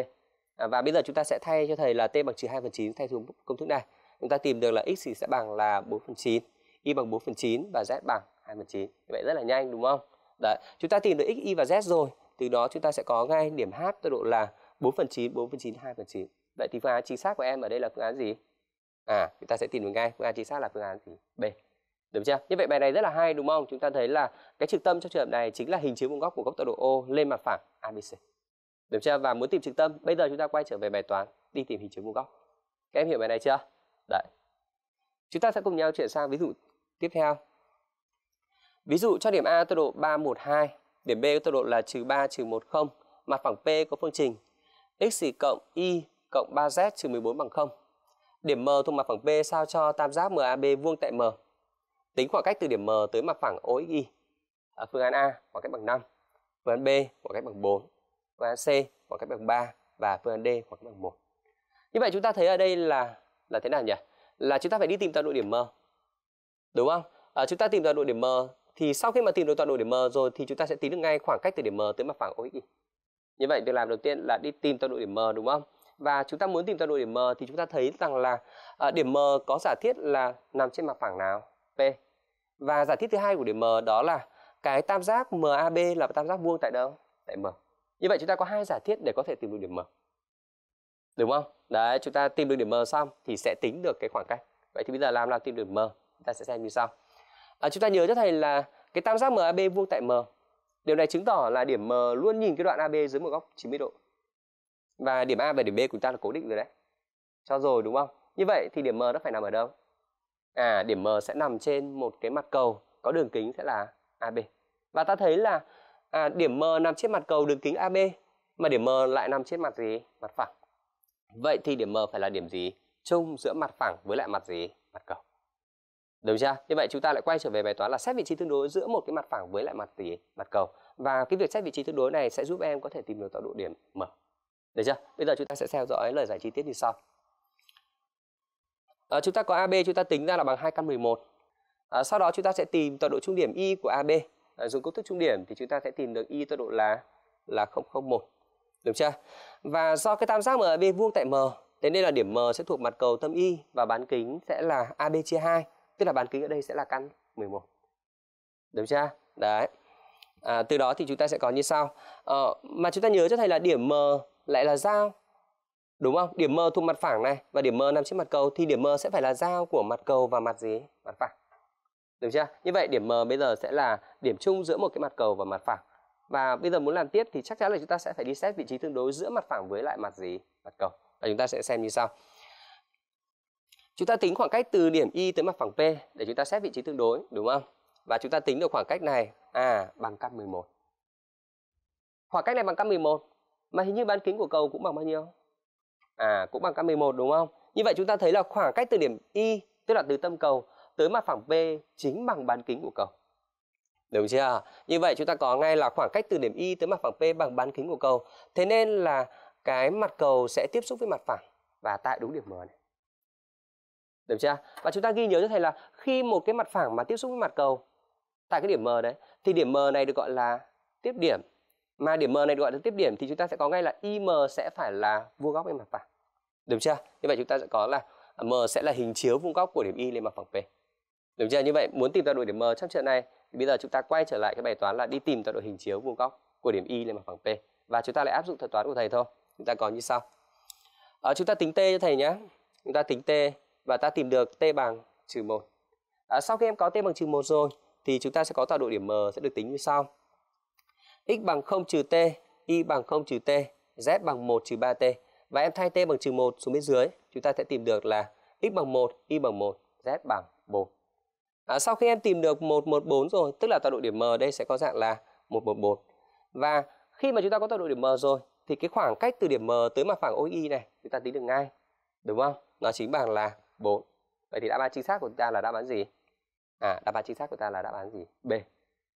À, và bây giờ chúng ta sẽ thay cho thầy là t bằng trừ 2 phần 9 thay xuống công thức này. Chúng ta tìm được là x sẽ bằng là 4 phần 9, y bằng 4 phần 9 và z bằng 2 phần 9. Như vậy rất là nhanh đúng không? Đấy, chúng ta tìm được x, y và z rồi. Từ đó chúng ta sẽ có ngay điểm h tọa độ là 4 phần 9, 4 phần 9, 2 phần 9. Vậy thì phương án chính xác của em ở đây là phương án gì? à chúng ta sẽ tìm được ngay phương án chính xác là phương án gì b đúng chưa như vậy bài này rất là hay đúng không chúng ta thấy là cái trực tâm trong trường hợp này chính là hình chiếu vuông góc của góc tọa độ O lên mặt phẳng ABC đúng chưa và muốn tìm trực tâm bây giờ chúng ta quay trở về bài toán đi tìm hình chiếu vuông góc các em hiểu bài này chưa đấy chúng ta sẽ cùng nhau chuyển sang ví dụ tiếp theo ví dụ cho điểm A tọa độ ba một hai điểm B tọa độ là trừ ba trừ một không mặt phẳng P có phương trình x cộng y cộng 3z trừ 14 bằng 0 Điểm M thuộc mặt phẳng P sao cho tam giác MAB vuông tại M. Tính khoảng cách từ điểm M tới mặt phẳng OXY. Ở phương án A khoảng cách bằng 5, phương án B khoảng cách bằng 4, phương án C khoảng cách bằng 3 và phương án D khoảng cách bằng 1. Như vậy chúng ta thấy ở đây là là thế nào nhỉ? Là chúng ta phải đi tìm tọa độ điểm M. Đúng không? À, chúng ta tìm tọa độ điểm M thì sau khi mà tìm được tọa độ điểm M rồi thì chúng ta sẽ tính được ngay khoảng cách từ điểm M tới mặt phẳng OXY. Như vậy việc làm đầu tiên là đi tìm tọa độ điểm M đúng không? và chúng ta muốn tìm ra độ điểm M thì chúng ta thấy rằng là à, điểm M có giả thiết là nằm trên mặt phẳng nào? P. Và giả thiết thứ hai của điểm M đó là cái tam giác MAB là tam giác vuông tại đâu? Tại M. Như vậy chúng ta có hai giả thiết để có thể tìm được điểm M. Đúng không? Đấy, chúng ta tìm được điểm M xong thì sẽ tính được cái khoảng cách. Vậy thì bây giờ làm nào tìm được điểm M? Chúng ta sẽ xem như sau. À, chúng ta nhớ cho thầy là cái tam giác MAB vuông tại M. Điều này chứng tỏ là điểm M luôn nhìn cái đoạn AB dưới một góc 90 độ và điểm A và điểm B của chúng ta là cố định rồi đấy cho rồi đúng không như vậy thì điểm M nó phải nằm ở đâu à điểm M sẽ nằm trên một cái mặt cầu có đường kính sẽ là AB và ta thấy là à, điểm M nằm trên mặt cầu đường kính AB mà điểm M lại nằm trên mặt gì mặt phẳng vậy thì điểm M phải là điểm gì chung giữa mặt phẳng với lại mặt gì mặt cầu đúng chưa như vậy chúng ta lại quay trở về bài toán là xét vị trí tương đối giữa một cái mặt phẳng với lại mặt gì mặt cầu và cái việc xét vị trí tương đối này sẽ giúp em có thể tìm được tọa độ điểm M được chưa? Bây giờ chúng ta sẽ theo dõi lời giải chi tiết như sau. À, chúng ta có AB chúng ta tính ra là bằng 2 căn 11. À, sau đó chúng ta sẽ tìm tọa độ trung điểm Y của AB. À, dùng công thức trung điểm thì chúng ta sẽ tìm được Y tọa độ là là 001. Được chưa? Và do cái tam giác MAB vuông tại M, thế nên là điểm M sẽ thuộc mặt cầu tâm Y và bán kính sẽ là AB chia 2, tức là bán kính ở đây sẽ là căn 11. Được chưa? Đấy. À, từ đó thì chúng ta sẽ có như sau. À, mà chúng ta nhớ cho thầy là điểm M lại là giao đúng không điểm mơ thuộc mặt phẳng này và điểm mơ nằm trên mặt cầu thì điểm mơ sẽ phải là giao của mặt cầu và mặt gì mặt phẳng được chưa như vậy điểm mờ bây giờ sẽ là điểm chung giữa một cái mặt cầu và mặt phẳng và bây giờ muốn làm tiếp thì chắc chắn là chúng ta sẽ phải đi xét vị trí tương đối giữa mặt phẳng với lại mặt gì mặt cầu và chúng ta sẽ xem như sau chúng ta tính khoảng cách từ điểm y tới mặt phẳng p để chúng ta xét vị trí tương đối đúng không và chúng ta tính được khoảng cách này à bằng căn 11 khoảng cách này bằng căn 11 mà hình như bán kính của cầu cũng bằng bao nhiêu à cũng bằng căn 11 đúng không như vậy chúng ta thấy là khoảng cách từ điểm y tức là từ tâm cầu tới mặt phẳng b chính bằng bán kính của cầu đúng chưa như vậy chúng ta có ngay là khoảng cách từ điểm y tới mặt phẳng p bằng bán kính của cầu thế nên là cái mặt cầu sẽ tiếp xúc với mặt phẳng và tại đúng điểm m này Đúng chưa và chúng ta ghi nhớ cho thầy là khi một cái mặt phẳng mà tiếp xúc với mặt cầu tại cái điểm m đấy thì điểm m này được gọi là tiếp điểm mà điểm m này gọi là tiếp điểm thì chúng ta sẽ có ngay là im sẽ phải là vuông góc lên mặt phẳng được chưa như vậy chúng ta sẽ có là à, m sẽ là hình chiếu vuông góc của điểm y lên mặt phẳng p được chưa như vậy muốn tìm tọa độ điểm m trong trường này thì bây giờ chúng ta quay trở lại cái bài toán là đi tìm tọa độ hình chiếu vuông góc của điểm y lên mặt phẳng p và chúng ta lại áp dụng thuật toán của thầy thôi chúng ta có như sau à, chúng ta tính t cho thầy nhé chúng ta tính t và ta tìm được t bằng trừ một à, sau khi em có t bằng trừ một rồi thì chúng ta sẽ có tọa độ điểm m sẽ được tính như sau x bằng 0 trừ t, y bằng 0 trừ t, z bằng 1 trừ 3t. Và em thay t bằng trừ 1 xuống bên dưới, chúng ta sẽ tìm được là x bằng 1, y bằng 1, z bằng 4. À, sau khi em tìm được 114 rồi, tức là tọa độ điểm M đây sẽ có dạng là 114. Và khi mà chúng ta có tọa độ điểm M rồi, thì cái khoảng cách từ điểm M tới mặt phẳng OI này chúng ta tính được ngay, đúng không? Nó chính bằng là 4. Vậy thì đáp án chính xác của chúng ta là đáp án gì? À, đáp án chính xác của ta là đáp án gì? B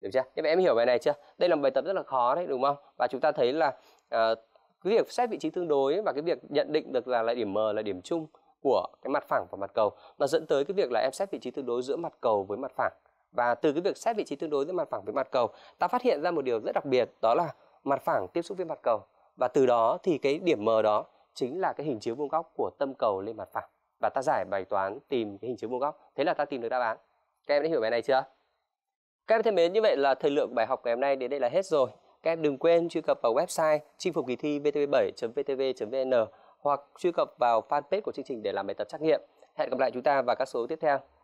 được chưa như vậy em hiểu bài này chưa đây là một bài tập rất là khó đấy đúng không và chúng ta thấy là uh, cái việc xét vị trí tương đối và cái việc nhận định được là là điểm m là điểm chung của cái mặt phẳng và mặt cầu nó dẫn tới cái việc là em xét vị trí tương đối giữa mặt cầu với mặt phẳng và từ cái việc xét vị trí tương đối giữa mặt phẳng với mặt cầu ta phát hiện ra một điều rất đặc biệt đó là mặt phẳng tiếp xúc với mặt cầu và từ đó thì cái điểm m đó chính là cái hình chiếu vuông góc của tâm cầu lên mặt phẳng và ta giải bài toán tìm cái hình chiếu vuông góc thế là ta tìm được đáp án các em đã hiểu bài này chưa các em thân mến, như vậy là thời lượng bài học ngày hôm nay đến đây là hết rồi. Các em đừng quên truy cập vào website chinh phục kỳ thi vtv7.vtv.vn hoặc truy cập vào fanpage của chương trình để làm bài tập trắc nghiệm. Hẹn gặp lại chúng ta vào các số tiếp theo.